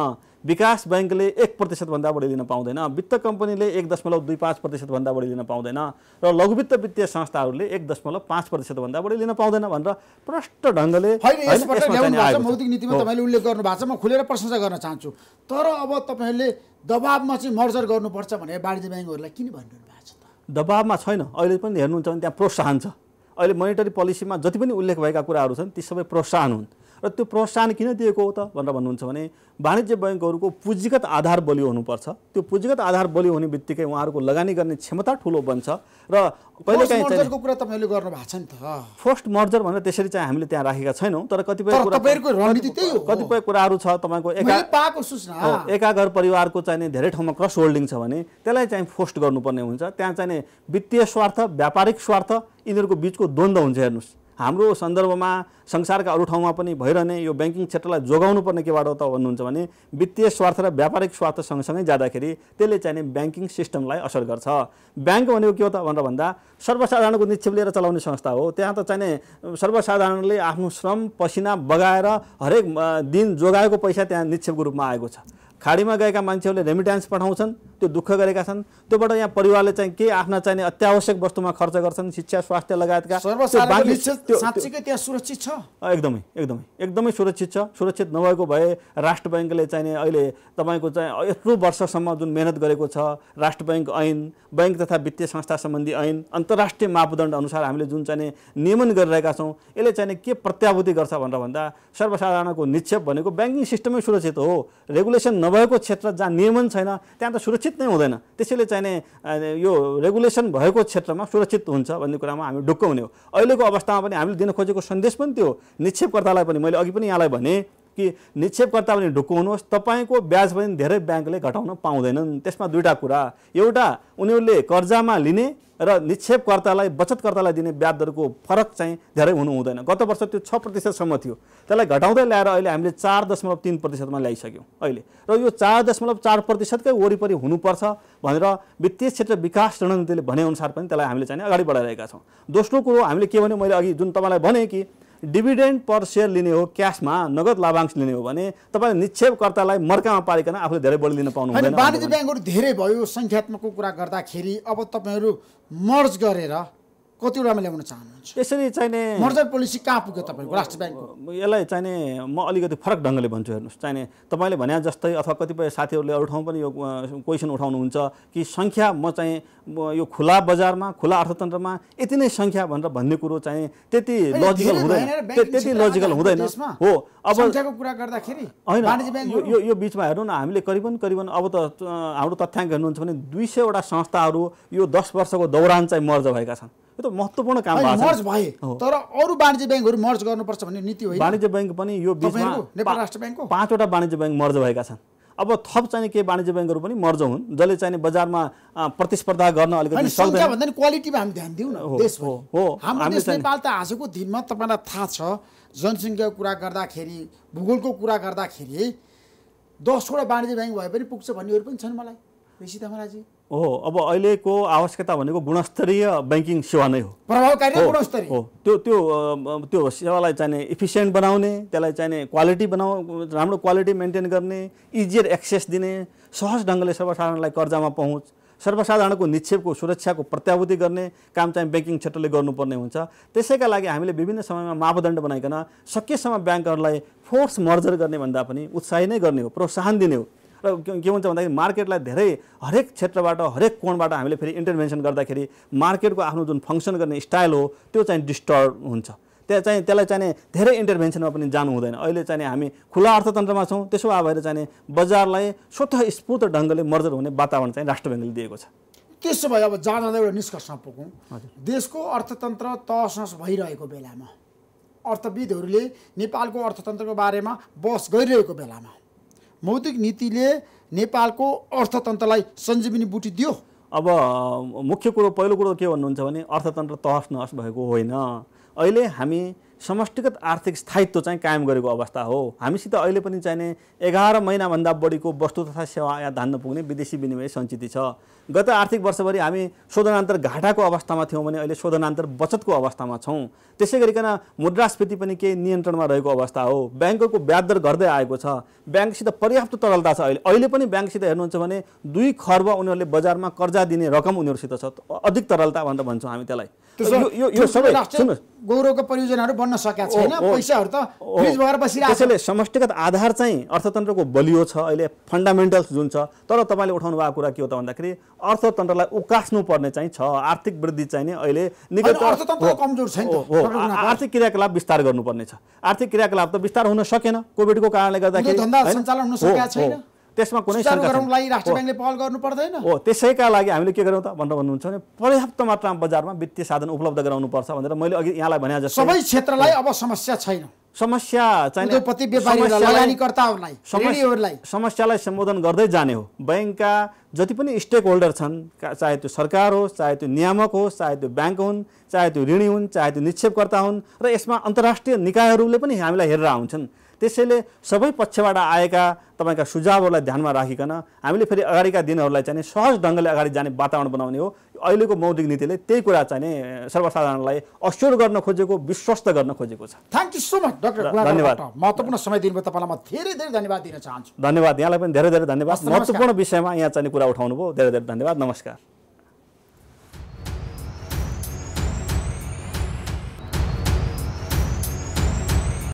विकास ब्याङ्कले एक प्रतिशतभन्दा बढी लिन पाउँदैन वित्त कम्पनीले एक दशमलव दुई पाँच प्रतिशतभन्दा बढी लिन पाउँदैन र लघुवित्त वित्तीय संस्थाहरूले एक दशमलव पाँच प्रतिशतभन्दा बढी लिन पाउँदैन भनेर प्रष्ट ढङ्गले मौद्रिक नीतिमा तपाईँले उल्लेख गर्नु भएको छ म खुलेर प्रशंसा गर्न चाहन्छु तर अब तपाईँहरूले दबाबमा चाहिँ मर्जर गर्नुपर्छ भनेर वाणिज्य ब्याङ्कहरूलाई किन भनिरहनु भएको छ दबाबमा छैन अहिले पनि हेर्नुहुन्छ भने त्यहाँ प्रोत्साहन छ अहिले मोनिटरी पोलिसीमा जति पनि उल्लेख भएका कुराहरू छन् ती सबै प्रोत्साहन हुन् र त्यो प्रोत्साहन किन दिएको हो त भनेर भन्नुहुन्छ भने वाणिज्य ब्याङ्कहरूको पुँजीगत आधार बलियो हुनुपर्छ त्यो पुँजीगत आधार बलियो हुने बित्तिकै उहाँहरूको लगानी गर्ने क्षमता ठुलो बन्छ र कहिले कुरा तपाईँले गर्नु भएको छ नि त फर्स्ट मर्जर भनेर त्यसरी चाहिँ हामीले त्यहाँ राखेका छैनौँ तर कतिपय कतिपय कुराहरू छ तपाईँको एका घर परिवारको चाहिने धेरै ठाउँमा क्रस होल्डिङ छ भने त्यसलाई चाहिँ फोस्ट गर्नुपर्ने हुन्छ त्यहाँ चाहिने वित्तीय स्वार्थ व्यापारिक स्वार्थ यिनीहरूको बिचको द्वन्द्व हुन्छ हेर्नुहोस् हाम्रो सन्दर्भमा संसारका अरू ठाउँमा पनि भइरहने यो ब्याङ्किङ क्षेत्रलाई जोगाउनु पर्ने केबाट बाटो त भन्नुहुन्छ भने वित्तीय स्वार्थ र व्यापारिक स्वार्थ सँगसँगै जाँदाखेरि त्यसले चाहिने ब्याङ्किङ सिस्टमलाई असर गर्छ ब्याङ्क भनेको के हो त भनेर भन्दा सर्वसाधारणको निक्षेप लिएर चलाउने संस्था हो त्यहाँ त चाहिने सर्वसाधारणले आफ्नो श्रम पसिना बगाएर हरेक दिन जोगाएको पैसा त्यहाँ निक्षेपको रूपमा आएको छ खाडीमा गएका मान्छेहरूले रेमिट्यान्स पठाउँछन् त्यो दुःख गरेका छन् त्योबाट यहाँ परिवारले चाहिँ के आफ्ना चाहिने अत्यावश्यक वस्तुमा खर्च गर्छन् शिक्षा स्वास्थ्य लगायतका त्यहाँ सुरक्षित छ एकदमै एकदमै एकदमै सुरक्षित छ सुरक्षित नभएको भए राष्ट्र ब्याङ्कले चाहिने अहिले तपाईँको चाहिँ यत्रो वर्षसम्म जुन मेहनत गरेको छ राष्ट्र ब्याङ्क ऐन ब्याङ्क तथा वित्तीय संस्था सम्बन्धी ऐन अन्तर्राष्ट्रिय मापदण्ड अनुसार हामीले जुन चाहिने नियमन गरिरहेका छौँ यसले चाहिने के प्रत्याभूति गर्छ भनेर भन्दा सर्वसाधारणको निक्षेप भनेको ब्याङ्किङ सिस्टमै सुरक्षित हो रेगुलेसन नभएको क्षेत्र जहाँ नियमन छैन त्यहाँ त सुरक्षित सुरक्षित नै हुँदैन त्यसैले चाहिने यो रेगुलेसन भएको क्षेत्रमा सुरक्षित हुन्छ भन्ने कुरामा हामी ढुक्क हुने हो अहिलेको अवस्थामा पनि हामीले दिन खोजेको सन्देश पनि त्यो निक्षेपकर्तालाई पनि मैले अघि पनि यहाँलाई भने कि निक्षेपकर्ता पनि ढुक्क हुनुहोस् तपाईँको ब्याज पनि धेरै ब्याङ्कले घटाउन पाउँदैनन् त्यसमा दुईवटा कुरा एउटा उनीहरूले कर्जामा लिने र निक्षेपकर्तालाई बचतकर्तालाई दिने ब्याज दरको फरक चाहिँ धेरै हुनु हुँदैन गत वर्ष त्यो छ प्रतिशतसम्म थियो त्यसलाई घटाउँदै ल्याएर अहिले हामीले चार दशमलव तिन प्रतिशतमा ल्याइसक्यौँ अहिले र यो चार दशमलव चार प्रतिशतकै वरिपरि हुनुपर्छ भनेर वित्तीय क्षेत्र विकास रणनीतिले भनेअनुसार पनि त्यसलाई हामीले चाहिँ अगाडि बढाइरहेका छौँ दोस्रो कुरो हामीले के भन्यो मैले अघि जुन तपाईँलाई भने कि डिभिडेन्ड पर सेयर लिने हो क्यासमा नगद लाभांश लिने हो भने तपाईँले निक्षेपकर्तालाई मर्कामा पारिकन आफूले धेरै बढी लिन पाउनु वाणिज्य ब्याङ्कहरू धेरै भयो सङ्ख्यात्मकको कुरा गर्दाखेरि अब तपाईँहरू मर्ज गरेर कतिवटामा ल्याउन चाहनुहुन्छ यसरी चाहिने मर्जर पोलिसी कहाँ पुग्यो तपाईँको राष्ट्र ब्याङ्कको यसलाई चाहिने म अलिकति फरक ढङ्गले भन्छु हेर्नुहोस् चाहिने तपाईँले भने जस्तै अथवा कतिपय साथीहरूले अरू ठाउँ पनि यो क्वेसन उठाउनुहुन्छ कि सङ्ख्या म चाहिँ यो खुला बजारमा खुला अर्थतन्त्रमा यति नै सङ्ख्या भनेर भन्ने कुरो चाहिँ त्यति लजिकल हुँदैन त्यति लजिकल हुँदैन हो अब कुरा गर्दाखेरि होइन यो यो बिचमा हेर्नु न हामीले करिबन करिबन अब त हाम्रो तथ्याङ्क हेर्नुहुन्छ भने दुई सयवटा संस्थाहरू यो दस वर्षको दौरान चाहिँ मर्ज भएका छन् यो त महत्त्वपूर्ण काम मर्ज भए तर अरू वाणिज्य ब्याङ्कहरू मर्ज गर्नुपर्छ भन्ने नीति होइन वाणिज्य ब्याङ्क पनि यो नेपाल राष्ट्र ब्याङ्क पाँचवटा वाणिज्य ब्याङ्क मर्ज भएका छन् अब थप चाहिने केही वाणिज्य ब्याङ्कहरू पनि मर्ज हुन् जसले चाहिने बजारमा प्रतिस्पर्धा गर्न अलिकति सक्दैन क्वालिटीमा हामी ध्यान दिउँ न हो नेपाल त आजको दिनमा तपाईँलाई थाहा छ जनसङ्ख्याको कुरा गर्दाखेरि भूगोलको कुरा गर्दाखेरि दसवटा वाणिज्य ब्याङ्क भए पनि पुग्छ भन्नेहरू पनि छन् मलाई ऋषि तामाजी हो अब अहिलेको आवश्यकता भनेको गुणस्तरीय ब्याङ्किङ सेवा नै हो प्रभावकारी गुणस्तरीय हो त्यो त्यो त्यो सेवालाई चाहिने इफिसियन्ट बनाउने त्यसलाई चाहिने क्वालिटी बनाउ राम्रो क्वालिटी मेन्टेन गर्ने इजियर एक्सेस दिने सहज ढङ्गले सर्वसाधारणलाई कर्जामा पहुँच सर्वसाधारणको निक्षेपको सुरक्षाको प्रत्याभूति गर्ने काम चाहिँ ब्याङ्किङ क्षेत्रले गर्नुपर्ने हुन्छ त्यसैका लागि हामीले विभिन्न समयमा मापदण्ड बनाइकन सकेसम्म ब्याङ्कहरूलाई फोर्स मर्जर गर्ने भन्दा पनि उत्साही नै गर्ने हो प्रोत्साहन दिने हो र के हुन्छ भन्दाखेरि मार्केटलाई धेरै हरेक क्षेत्रबाट हरेक कोणबाट हामीले फेरि इन्टरभेन्सन गर्दाखेरि मार्केटको आफ्नो जुन फङ्सन गर्ने स्टाइल हो त्यो चाहिँ डिस्टर्ब हुन्छ त्यहाँ चाहिँ त्यसलाई चाहिँ धेरै इन्टरभेन्सनमा पनि जानु हुँदैन अहिले चाहिँ हामी खुला अर्थतन्त्रमा छौँ त्यसो भएर चाहिँ बजारलाई स्वतः स्फूर्त ढङ्गले मर्जर हुने वातावरण चाहिँ राष्ट्र ब्याङ्कले दिएको छ त्यसो भए अब जाँदा एउटा निष्कर्षमा पुगौँ देशको अर्थतन्त्र तहस भइरहेको बेलामा अर्थविदहरूले नेपालको अर्थतन्त्रको बारेमा बहस गरिरहेको बेलामा मौद्रिक नीतिले नेपालको अर्थतन्त्रलाई सञ्जीवनी बुटी दियो अब मुख्य कुरो पहिलो कुरो के भन्नुहुन्छ भने अर्थतन्त्र तहस नहस भएको होइन अहिले हामी समष्टिगत आर्थिक स्थायित्व चाहिँ कायम गरेको अवस्था हो हामीसित अहिले पनि चाहिने एघार महिनाभन्दा बढीको वस्तु तथा सेवा आयात धान्न पुग्ने विदेशी विनिमय सञ्चित छ गत आर्थिक वर्षभरि हामी शोधनान्तर घाटाको अवस्थामा थियौँ भने अहिले शोधनान्तर बचतको अवस्थामा छौँ त्यसै गरिकन मुद्रास्फीति पनि केही नियन्त्रणमा रहेको अवस्था हो ब्याङ्कको ब्याज दर घट्दै आएको छ ब्याङ्कसित पर्याप्त तरलता छ अहिले अहिले पनि ब्याङ्कसित हेर्नुहुन्छ भने दुई खर्ब उनीहरूले बजारमा कर्जा दिने रकम उनीहरूसित छ अधिक तरलता भनेर भन्छौँ हामी त्यसलाई गौरवको परियोजनाहरू बन्न सकेका छैन पैसाहरू त त्यसैले समष्टिगत आधार चाहिँ अर्थतन्त्रको बलियो छ अहिले फन्डामेन्टल्स जुन छ तर तपाईँले उठाउनु भएको कुरा के हो त भन्दाखेरि अर्थतन्त्रलाई उकास्नु पर्ने चाहिँ छ आर्थिक वृद्धि चाहिँ नि अहिले कमजोर छैन आर्थिक क्रियाकलाप विस्तार गर्नुपर्ने छ आर्थिक क्रियाकलाप त विस्तार हुन सकेन कोभिडको कारणले गर्दाखेरि त्यसमा कुनै ब्याङ्कले पहल गर्नु पर्दैन हो त्यसैका लागि हामीले के गर्यौँ त भनेर भन्नुहुन्छ भने पर्याप्त मात्रामा बजारमा वित्तीय साधन उपलब्ध गराउनुपर्छ भनेर मैले अघि यहाँलाई भने जस्तो सबै क्षेत्रलाई अब समस्या छैन समस्या चाहिँ समस्यालाई सम्बोधन गर्दै जाने हो ब्याङ्कका जति पनि स्टेक होल्डर छन् चाहे त्यो सरकार होस् चाहे त्यो नियामक होस् चाहे त्यो ब्याङ्क हुन् चाहे त्यो ऋणी हुन् चाहे त्यो निक्षेपकर्ता हुन् र यसमा अन्तर्राष्ट्रिय निकायहरूले पनि हामीलाई हेरेर आउँछन् त्यसैले सबै पक्षबाट आएका तपाईँका सुझावहरूलाई ध्यानमा राखिकन हामीले फेरि अगाडिका दिनहरूलाई चाहिँ सहज ढङ्गले अगाडि जाने वातावरण बनाउने हो अहिलेको मौद्रिक नीतिले त्यही कुरा चाहिँ सर्वसाधारणलाई अस्योर गर्न खोजेको विश्वस्त गर्न खोजेको छ thank you so much doctor धन्यवाद महत्त्वपूर्ण समय दिनुभयो तपाईँलाई म धेरै धेरै धन्यवाद दिन चाहन्छु धन्यवाद यहाँलाई पनि धेरै धेरै धन्यवाद महत्त्वपूर्ण विषयमा यहाँ चाहिँ कुरा उठाउनुभयो धेरै धेरै धन्यवाद नमस्कार